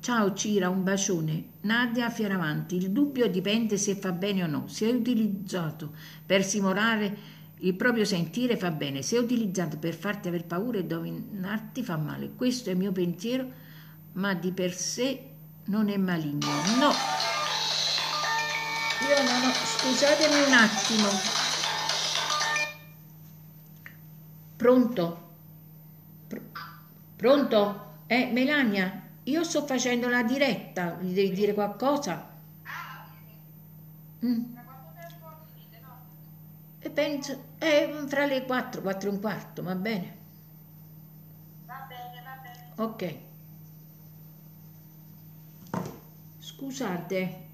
Ciao Cira, un bacione. Nadia Fioravanti, il dubbio dipende se fa bene o no, se è utilizzato per simulare il proprio sentire fa bene, se è utilizzato per farti aver paura e dominarti fa male. Questo è il mio pensiero, ma di per sé non è maligno. No! Io non ho... Scusatemi un attimo. Pronto? Pronto? Eh, Melania? Io sto facendo una diretta, mi devi dire qualcosa? Mm. E penso, eh, fra le 4, 4 e un quarto, va bene? Va bene, va bene. Ok. Scusate.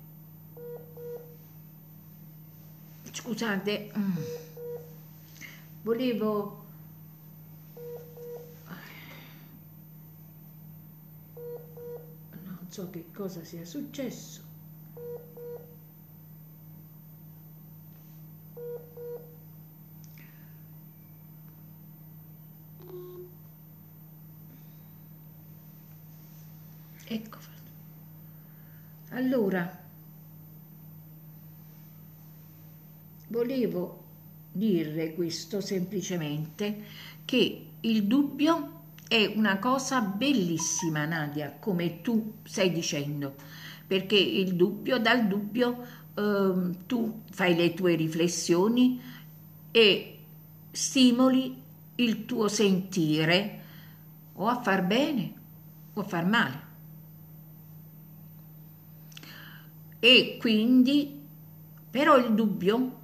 Scusate. Mm. Volevo so che cosa sia successo. Ecco fatto. Allora, volevo dire questo semplicemente che il dubbio è una cosa bellissima, Nadia, come tu stai dicendo, perché il dubbio, dal dubbio eh, tu fai le tue riflessioni e stimoli il tuo sentire o a far bene o a far male. E quindi, però il dubbio,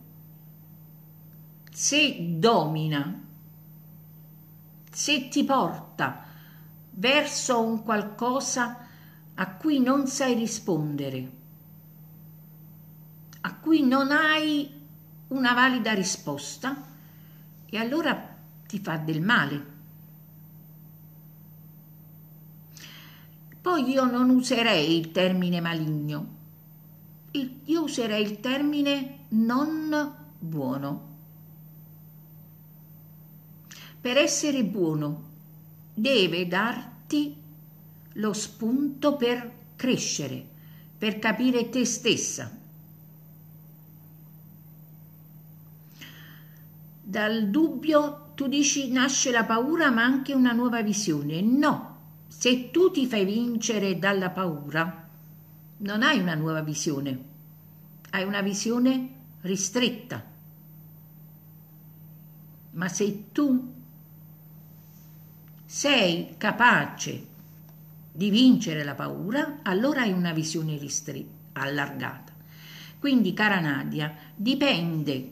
se domina se ti porta verso un qualcosa a cui non sai rispondere, a cui non hai una valida risposta, e allora ti fa del male. Poi io non userei il termine maligno, io userei il termine non buono per essere buono deve darti lo spunto per crescere, per capire te stessa. Dal dubbio tu dici nasce la paura ma anche una nuova visione. No, se tu ti fai vincere dalla paura non hai una nuova visione, hai una visione ristretta. Ma se tu sei capace di vincere la paura, allora hai una visione allargata. Quindi, cara Nadia, dipende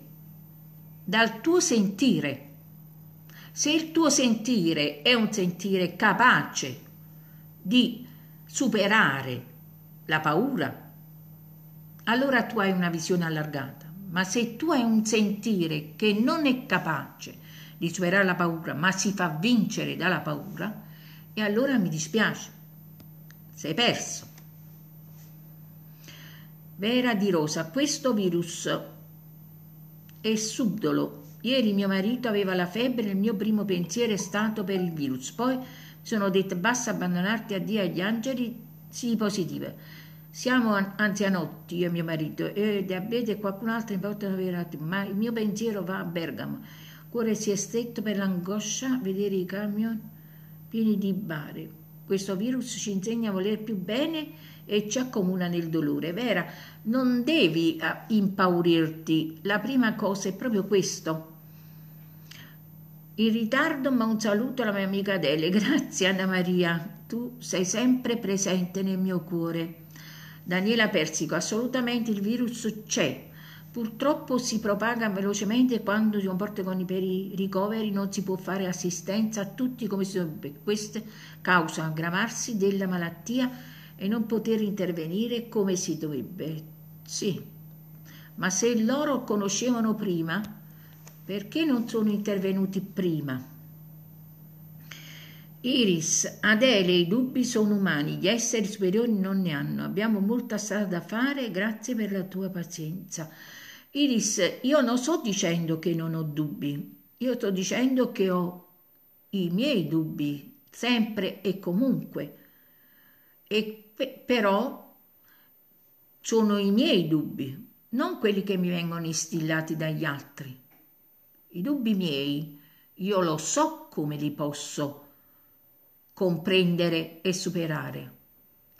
dal tuo sentire. Se il tuo sentire è un sentire capace di superare la paura, allora tu hai una visione allargata. Ma se tu hai un sentire che non è capace di superare la paura, ma si fa vincere dalla paura, e allora mi dispiace, sei perso. Vera di Rosa, questo virus è subdolo. Ieri mio marito aveva la febbre e il mio primo pensiero è stato per il virus. Poi sono detta basta abbandonarti a Dio e agli angeli, sii positiva. Siamo anzianotti, io e mio marito, e diabete e qualcun altro in volta ma il mio pensiero va a Bergamo cuore si è stretto per l'angoscia vedere i camion pieni di bare. Questo virus ci insegna a voler più bene e ci accomuna nel dolore. Vera, non devi eh, impaurirti. La prima cosa è proprio questo. In ritardo, ma un saluto alla mia amica Adele. Grazie Anna Maria, tu sei sempre presente nel mio cuore. Daniela Persico, assolutamente il virus c'è, Purtroppo si propaga velocemente quando si comporta con i ricoveri non si può fare assistenza a tutti come si dovrebbe. Questa causa aggravarsi della malattia e non poter intervenire come si dovrebbe. Sì, ma se loro conoscevano prima, perché non sono intervenuti prima? Iris, Adele, i dubbi sono umani, gli esseri superiori non ne hanno. Abbiamo molta strada da fare, grazie per la tua pazienza. Iris, io non sto dicendo che non ho dubbi, io sto dicendo che ho i miei dubbi sempre e comunque, e pe però sono i miei dubbi, non quelli che mi vengono instillati dagli altri. I dubbi miei io lo so come li posso comprendere e superare,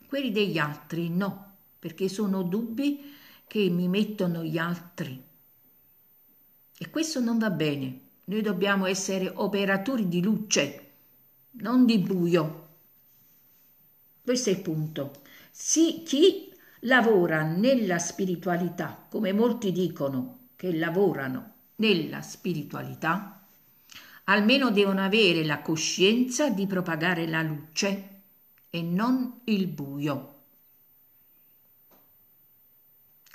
quelli degli altri no, perché sono dubbi che mi mettono gli altri. E questo non va bene. Noi dobbiamo essere operatori di luce, non di buio. Questo è il punto. Si, chi lavora nella spiritualità, come molti dicono che lavorano nella spiritualità, almeno devono avere la coscienza di propagare la luce e non il buio.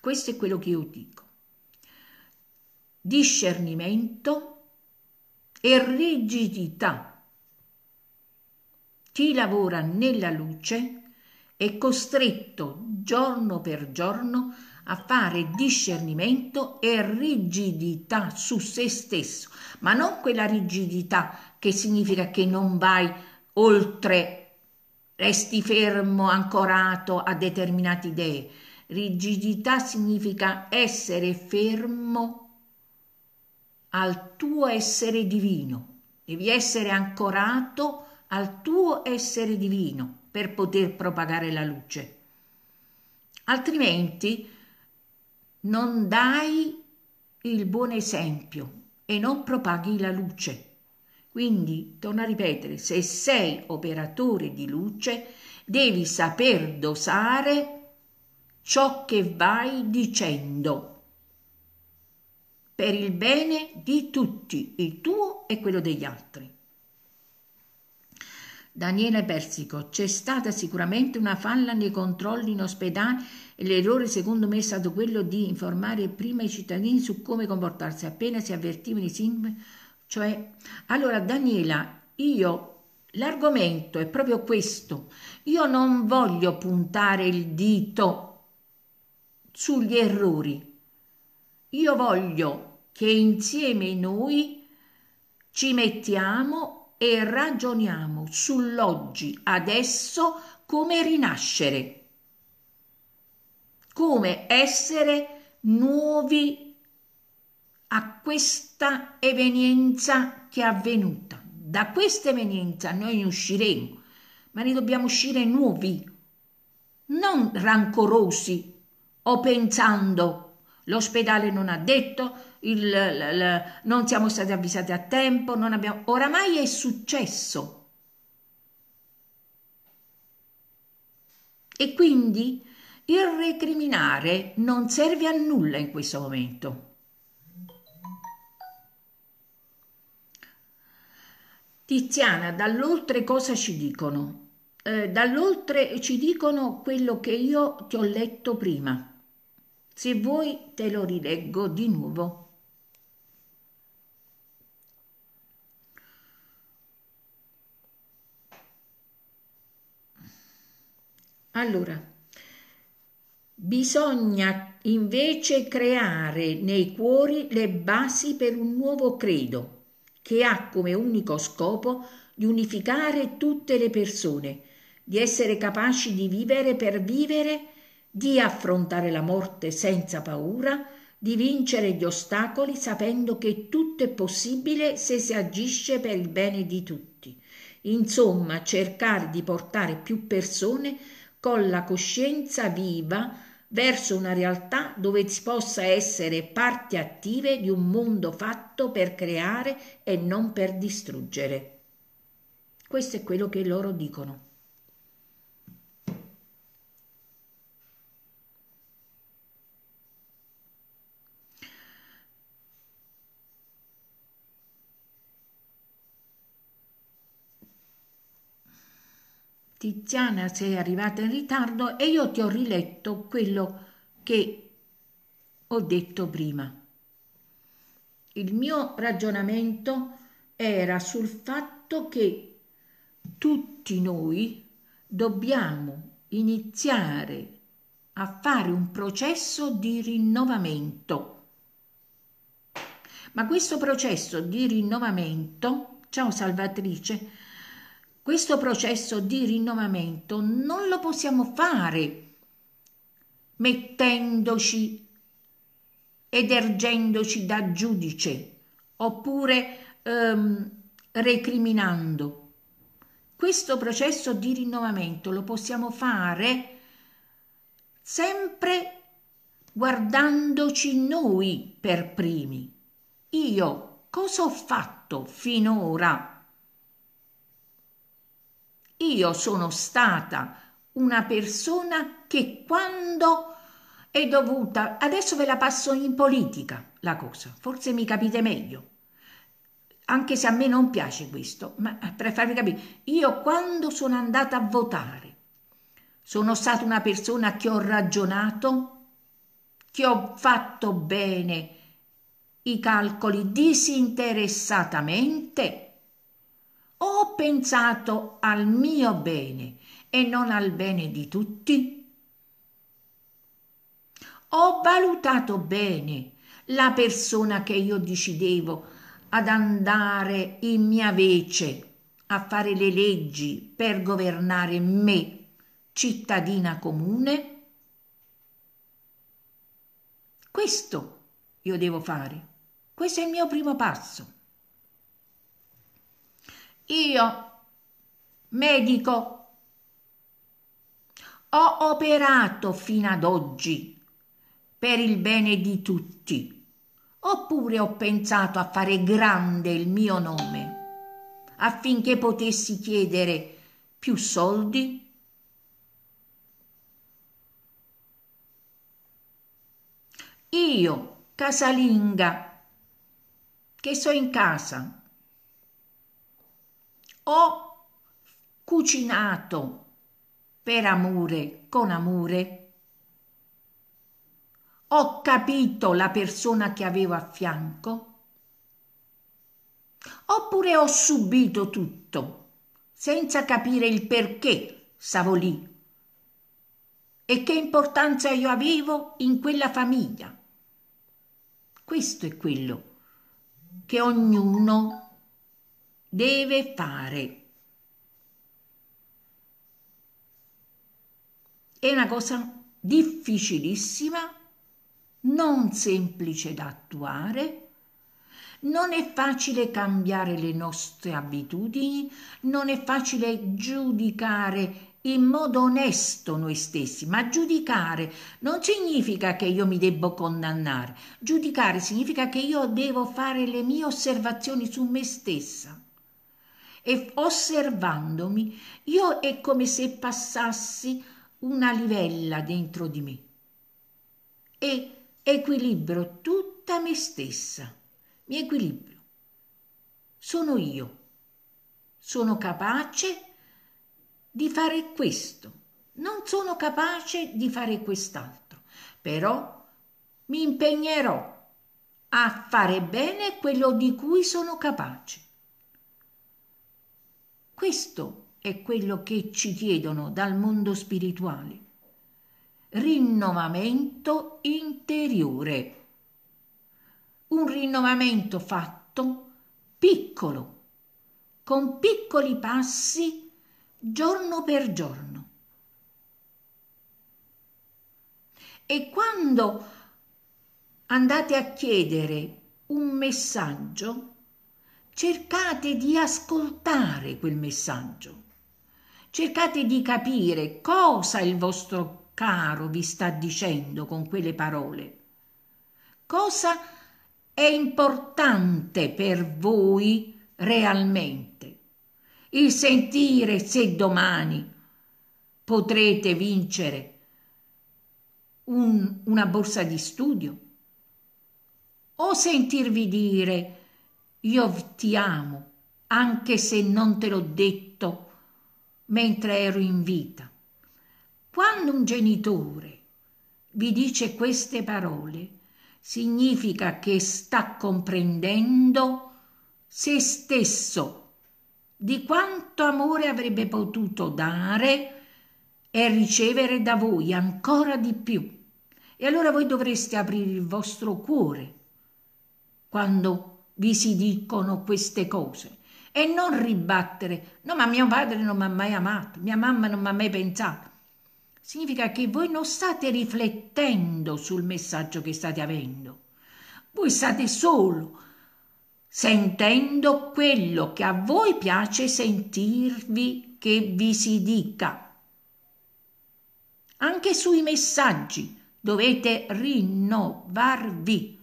Questo è quello che io dico. Discernimento e rigidità. Chi lavora nella luce è costretto giorno per giorno a fare discernimento e rigidità su se stesso, ma non quella rigidità che significa che non vai oltre, resti fermo, ancorato a determinate idee, Rigidità significa essere fermo al tuo essere divino. Devi essere ancorato al tuo essere divino per poter propagare la luce. Altrimenti non dai il buon esempio e non propaghi la luce. Quindi, torno a ripetere, se sei operatore di luce, devi saper dosare ciò che vai dicendo per il bene di tutti, il tuo e quello degli altri. Daniele Persico, c'è stata sicuramente una falla nei controlli in ospedale e l'errore secondo me è stato quello di informare prima i cittadini su come comportarsi appena si avvertivano i sintomi. Cioè, allora Daniela, io l'argomento è proprio questo. Io non voglio puntare il dito sugli errori. Io voglio che insieme noi ci mettiamo e ragioniamo sull'oggi, adesso, come rinascere, come essere nuovi a questa evenienza che è avvenuta. Da questa evenienza noi usciremo, ma ne dobbiamo uscire nuovi, non rancorosi o pensando. L'ospedale non ha detto, il, il, il, non siamo stati avvisati a tempo, non abbiamo... Oramai è successo. E quindi il recriminare non serve a nulla in questo momento. Tiziana, dall'oltre cosa ci dicono? Eh, dall'oltre ci dicono quello che io ti ho letto prima. Se vuoi te lo rileggo di nuovo. Allora, bisogna invece creare nei cuori le basi per un nuovo credo che ha come unico scopo di unificare tutte le persone, di essere capaci di vivere per vivere di affrontare la morte senza paura, di vincere gli ostacoli sapendo che tutto è possibile se si agisce per il bene di tutti. Insomma, cercare di portare più persone con la coscienza viva verso una realtà dove si possa essere parte attive di un mondo fatto per creare e non per distruggere. Questo è quello che loro dicono. Tiziana sei arrivata in ritardo e io ti ho riletto quello che ho detto prima. Il mio ragionamento era sul fatto che tutti noi dobbiamo iniziare a fare un processo di rinnovamento. Ma questo processo di rinnovamento, ciao Salvatrice, questo processo di rinnovamento non lo possiamo fare mettendoci ed ergendoci da giudice oppure ehm, recriminando. Questo processo di rinnovamento lo possiamo fare sempre guardandoci noi per primi. Io cosa ho fatto finora? Io sono stata una persona che quando è dovuta, adesso ve la passo in politica la cosa, forse mi capite meglio, anche se a me non piace questo, ma per farvi capire, io quando sono andata a votare sono stata una persona che ho ragionato, che ho fatto bene i calcoli disinteressatamente ho pensato al mio bene e non al bene di tutti? Ho valutato bene la persona che io decidevo ad andare in mia vece a fare le leggi per governare me, cittadina comune? Questo io devo fare. Questo è il mio primo passo. Io, medico, ho operato fino ad oggi per il bene di tutti, oppure ho pensato a fare grande il mio nome affinché potessi chiedere più soldi? Io, casalinga, che so in casa, ho cucinato per amore, con amore. Ho capito la persona che avevo a fianco. Oppure ho subito tutto, senza capire il perché stavo lì e che importanza io avevo in quella famiglia. Questo è quello che ognuno deve fare. È una cosa difficilissima, non semplice da attuare, non è facile cambiare le nostre abitudini, non è facile giudicare in modo onesto noi stessi, ma giudicare non significa che io mi debbo condannare, giudicare significa che io devo fare le mie osservazioni su me stessa e osservandomi io è come se passassi una livella dentro di me e equilibro tutta me stessa, mi equilibro. Sono io, sono capace di fare questo, non sono capace di fare quest'altro, però mi impegnerò a fare bene quello di cui sono capace. Questo è quello che ci chiedono dal mondo spirituale. Rinnovamento interiore. Un rinnovamento fatto piccolo, con piccoli passi giorno per giorno. E quando andate a chiedere un messaggio, cercate di ascoltare quel messaggio, cercate di capire cosa il vostro caro vi sta dicendo con quelle parole, cosa è importante per voi realmente, il sentire se domani potrete vincere un, una borsa di studio o sentirvi dire io ti amo, anche se non te l'ho detto mentre ero in vita. Quando un genitore vi dice queste parole, significa che sta comprendendo se stesso di quanto amore avrebbe potuto dare e ricevere da voi ancora di più. E allora voi dovreste aprire il vostro cuore quando vi si dicono queste cose e non ribattere, no ma mio padre non mi ha mai amato, mia mamma non mi ha mai pensato. Significa che voi non state riflettendo sul messaggio che state avendo, voi state solo sentendo quello che a voi piace sentirvi che vi si dica. Anche sui messaggi dovete rinnovarvi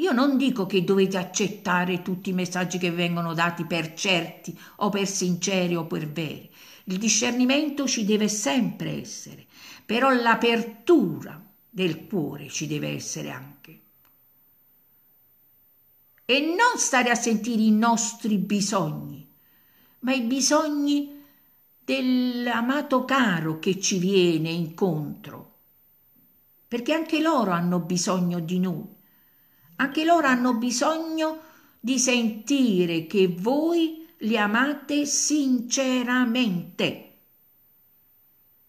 io non dico che dovete accettare tutti i messaggi che vengono dati per certi o per sinceri o per veri. Il discernimento ci deve sempre essere, però l'apertura del cuore ci deve essere anche. E non stare a sentire i nostri bisogni, ma i bisogni dell'amato caro che ci viene incontro, perché anche loro hanno bisogno di noi anche loro hanno bisogno di sentire che voi li amate sinceramente,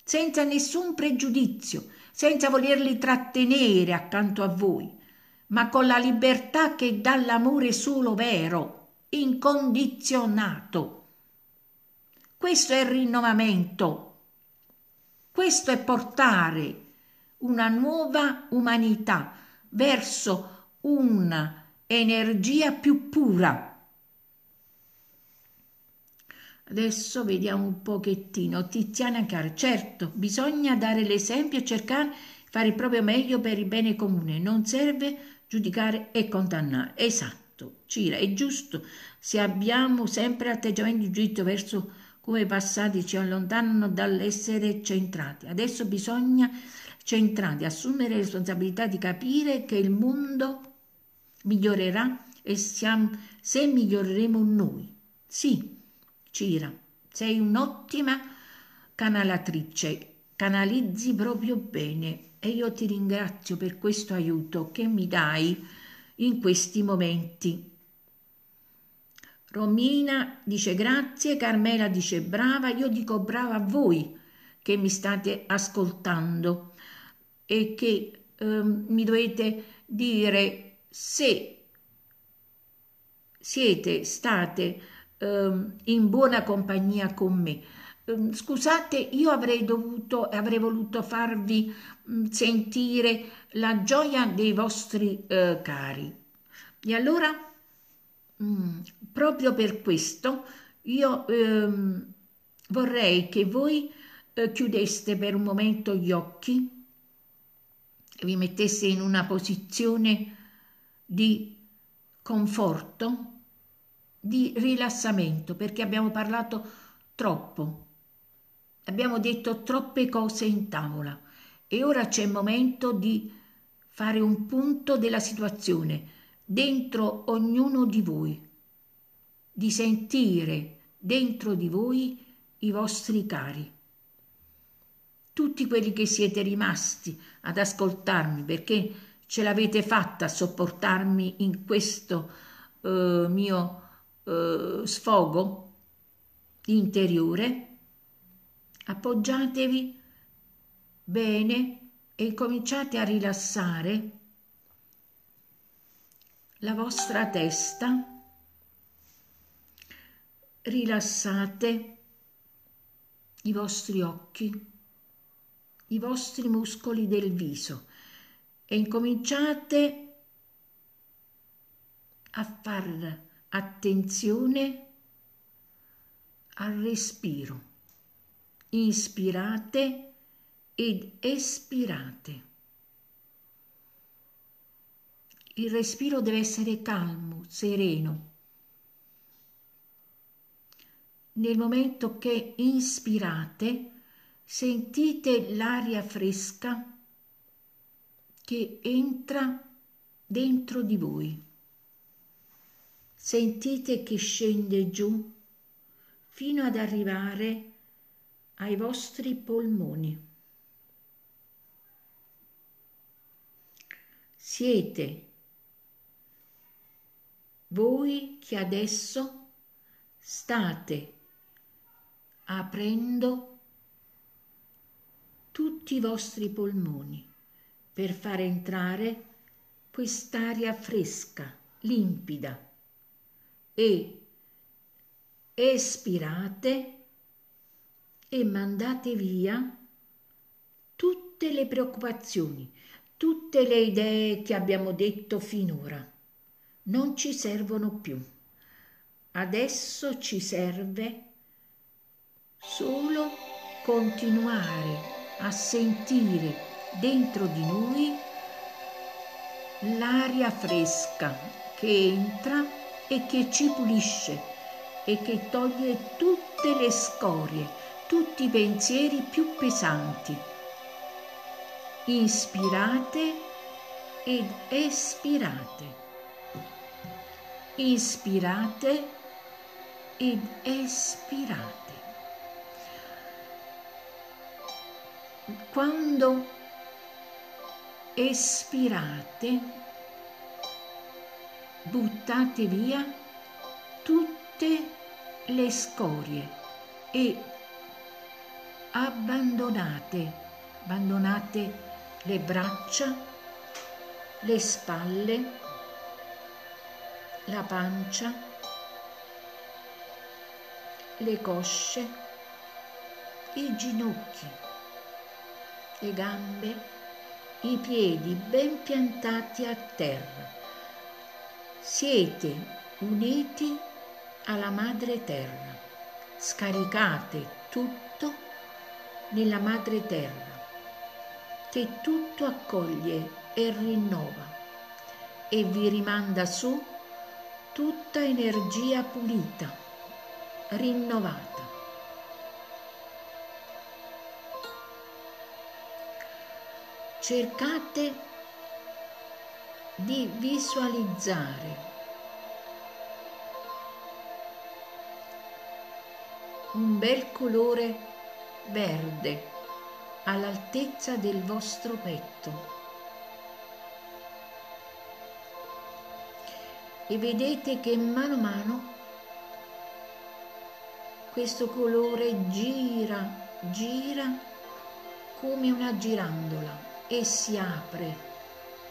senza nessun pregiudizio, senza volerli trattenere accanto a voi, ma con la libertà che dà l'amore solo vero, incondizionato. Questo è il rinnovamento, questo è portare una nuova umanità verso una energia più pura. Adesso vediamo un pochettino. Tiziana Cara, certo, bisogna dare l'esempio e cercare di fare il proprio meglio per il bene comune. Non serve giudicare e condannare. Esatto, Cira, è giusto. Se abbiamo sempre atteggiamenti di giudizio verso come passati ci allontanano dall'essere centrati. Adesso bisogna centrati, assumere la responsabilità di capire che il mondo migliorerà e siamo, se miglioreremo noi. Sì, Cira, sei un'ottima canalatrice, canalizzi proprio bene e io ti ringrazio per questo aiuto che mi dai in questi momenti. Romina dice grazie, Carmela dice brava, io dico brava a voi che mi state ascoltando e che eh, mi dovete dire se siete state um, in buona compagnia con me, ehm, scusate, io avrei dovuto, e avrei voluto farvi sentire la gioia dei vostri eh, cari. E allora, mh, proprio per questo, io ehm, vorrei che voi eh, chiudeste per un momento gli occhi e vi metteste in una posizione di conforto, di rilassamento, perché abbiamo parlato troppo, abbiamo detto troppe cose in tavola e ora c'è il momento di fare un punto della situazione dentro ognuno di voi, di sentire dentro di voi i vostri cari. Tutti quelli che siete rimasti ad ascoltarmi perché ce l'avete fatta a sopportarmi in questo eh, mio eh, sfogo interiore, appoggiatevi bene e cominciate a rilassare la vostra testa, rilassate i vostri occhi, i vostri muscoli del viso e incominciate a far attenzione al respiro. Inspirate ed espirate. Il respiro deve essere calmo, sereno. Nel momento che inspirate, sentite l'aria fresca che entra dentro di voi. Sentite che scende giù fino ad arrivare ai vostri polmoni. Siete voi che adesso state aprendo tutti i vostri polmoni per far entrare quest'aria fresca, limpida e espirate e mandate via tutte le preoccupazioni, tutte le idee che abbiamo detto finora. Non ci servono più. Adesso ci serve solo continuare a sentire dentro di noi l'aria fresca che entra e che ci pulisce e che toglie tutte le scorie, tutti i pensieri più pesanti. Inspirate ed espirate. Inspirate ed espirate. Quando espirate, buttate via tutte le scorie e abbandonate, abbandonate le braccia, le spalle, la pancia, le cosce, i ginocchi, le gambe, i piedi ben piantati a terra. Siete uniti alla Madre Terra, scaricate tutto nella Madre Terra, che tutto accoglie e rinnova e vi rimanda su tutta energia pulita, rinnovata. cercate di visualizzare un bel colore verde all'altezza del vostro petto. E vedete che mano a mano questo colore gira, gira come una girandola e si apre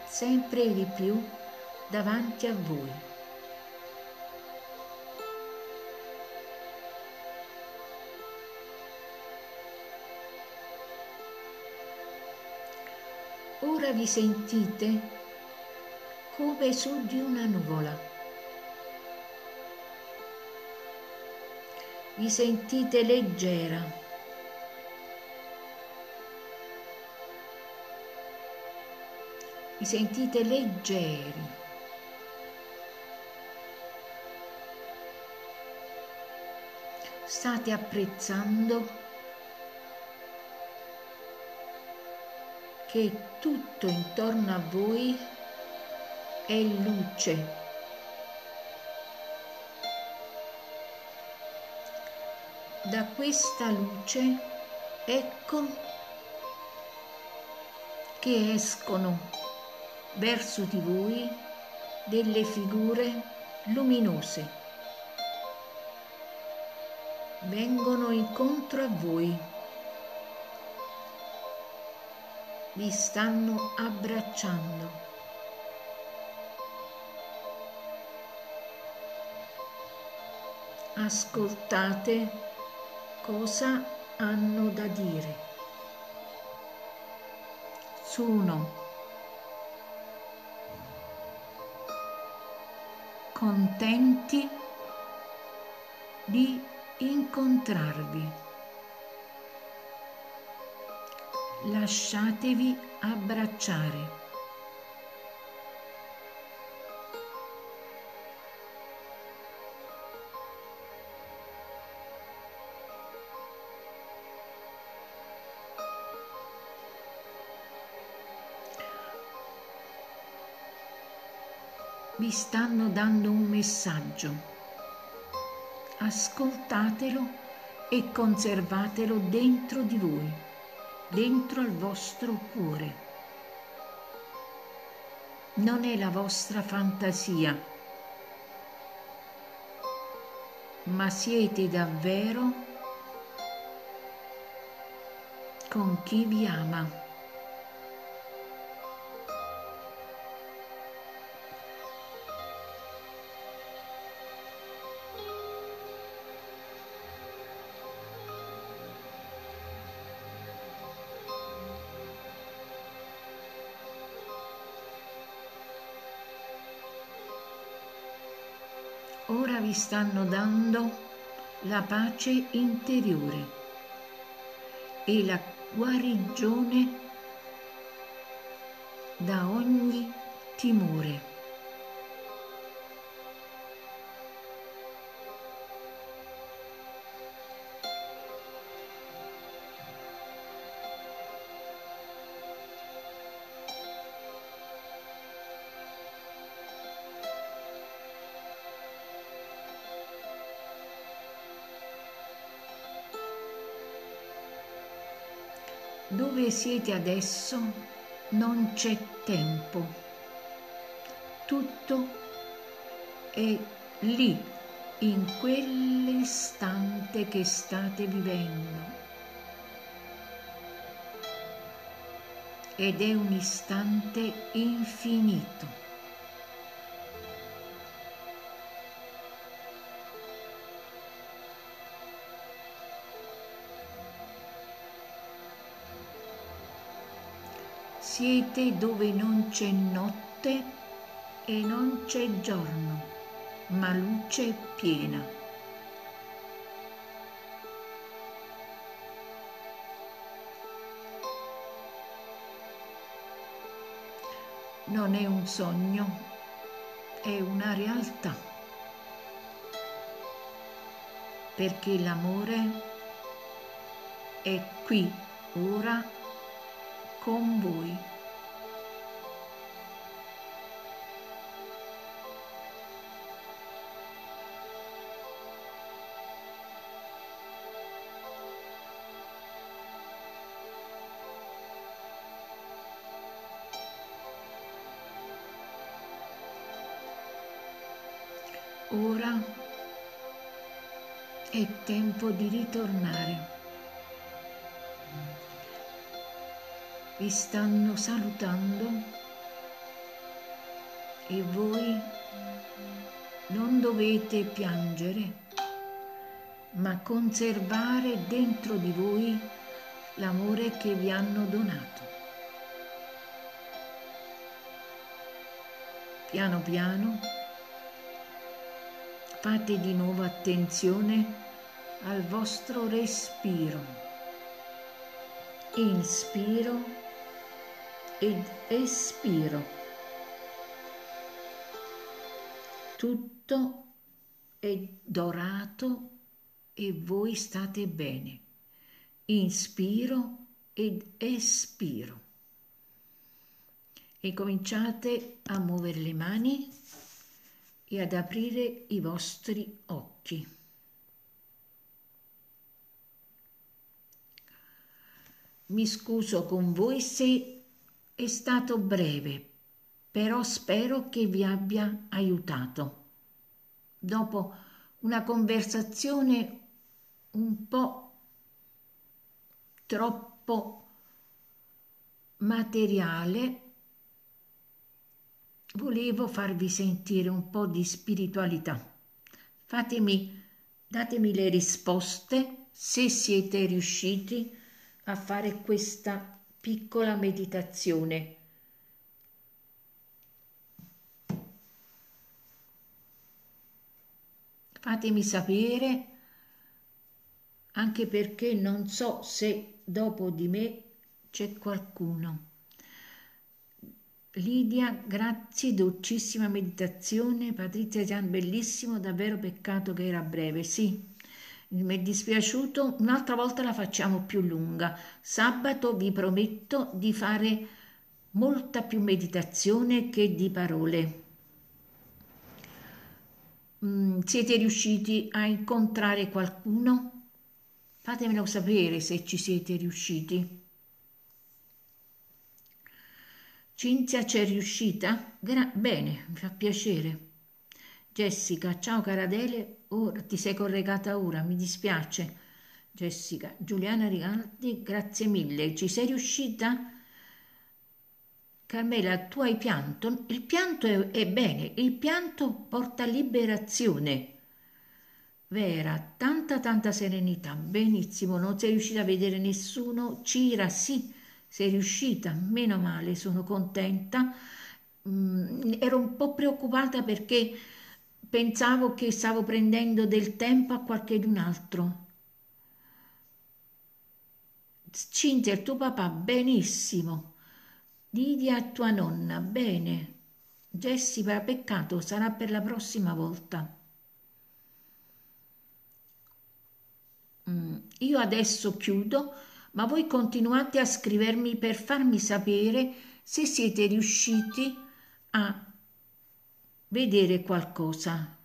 sempre di più davanti a voi. Ora vi sentite come su di una nuvola. Vi sentite leggera vi sentite leggeri. State apprezzando che tutto intorno a voi è luce. Da questa luce ecco che escono verso di voi delle figure luminose. Vengono incontro a voi, vi stanno abbracciando. Ascoltate cosa hanno da dire. Sono contenti di incontrarvi. Lasciatevi abbracciare. vi stanno dando un messaggio. Ascoltatelo e conservatelo dentro di voi, dentro al vostro cuore. Non è la vostra fantasia, ma siete davvero con chi vi ama. vi stanno dando la pace interiore e la guarigione da ogni timore. dove siete adesso non c'è tempo. Tutto è lì, in quell'istante che state vivendo. Ed è un istante infinito. Siete dove non c'è notte e non c'è giorno, ma luce piena. Non è un sogno, è una realtà, perché l'amore è qui, ora, con voi. Ora è tempo di ritornare. Vi stanno salutando e voi non dovete piangere, ma conservare dentro di voi l'amore che vi hanno donato. Piano piano Fate di nuovo attenzione al vostro respiro. Inspiro ed espiro. Tutto è dorato e voi state bene. Inspiro ed espiro. E cominciate a muovere le mani e ad aprire i vostri occhi. Mi scuso con voi se è stato breve, però spero che vi abbia aiutato. Dopo una conversazione un po' troppo materiale, volevo farvi sentire un po' di spiritualità. Fatemi, datemi le risposte se siete riusciti a fare questa piccola meditazione. Fatemi sapere anche perché non so se dopo di me c'è qualcuno. Lidia, grazie, dolcissima meditazione. Patrizia Gian, bellissimo, davvero peccato che era breve, sì. Mi è dispiaciuto, un'altra volta la facciamo più lunga. Sabato vi prometto di fare molta più meditazione che di parole. Mm, siete riusciti a incontrare qualcuno? Fatemelo sapere se ci siete riusciti. Cinzia c'è riuscita? Gra- bene, mi fa piacere. Jessica, ciao Caradele, ora ti sei collegata ora, mi dispiace. Jessica, Giuliana Rigaldi, grazie mille, ci sei riuscita? Carmela, tu hai pianto? Il pianto è, è bene, il pianto porta liberazione. Vera, tanta tanta serenità, benissimo, non sei riuscita a vedere nessuno. Cira, sì, sei riuscita, meno male, sono contenta. Mm, ero un po' preoccupata perché pensavo che stavo prendendo del tempo a qualcun altro. Cinzia, il tuo papà, benissimo. Lidia, tua nonna, bene. Jessica, peccato, sarà per la prossima volta. Mm, io adesso chiudo ma voi continuate a scrivermi per farmi sapere se siete riusciti a vedere qualcosa.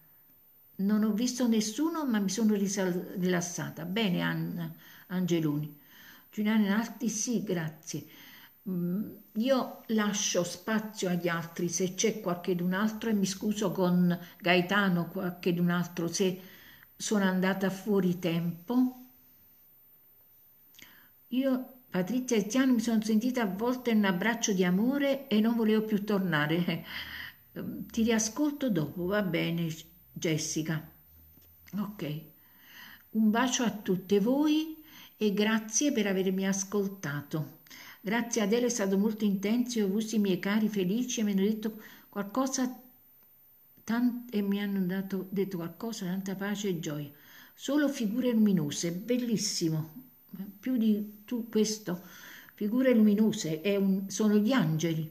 Non ho visto nessuno, ma mi sono rilassata. Bene, Anna Angeloni. Giuliano Narti, sì, grazie. Mm, io lascio spazio agli altri se c'è qualchedun altro e mi scuso con Gaetano, qualchedun altro se sono andata fuori tempo. Io, Patrizia e Tiano, mi sono sentita avvolta in un abbraccio di amore e non volevo più tornare. Ehm, ti riascolto dopo, va bene, Jessica. Ok. Un bacio a tutte voi e grazie per avermi ascoltato. Grazie ad Ele è stato molto intenso, ho avuto i miei cari felici e mi hanno detto qualcosa tant- e mi hanno dato, detto qualcosa, tanta pace e gioia. Solo figure luminose, bellissimo, più di tu questo, figure luminose, un, sono gli angeli.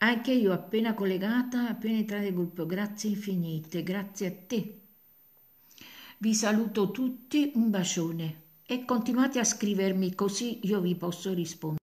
Anche io appena collegata, appena entrata in gruppo, grazie infinite, grazie a te. Vi saluto tutti, un bacione e continuate a scrivermi così io vi posso rispondere.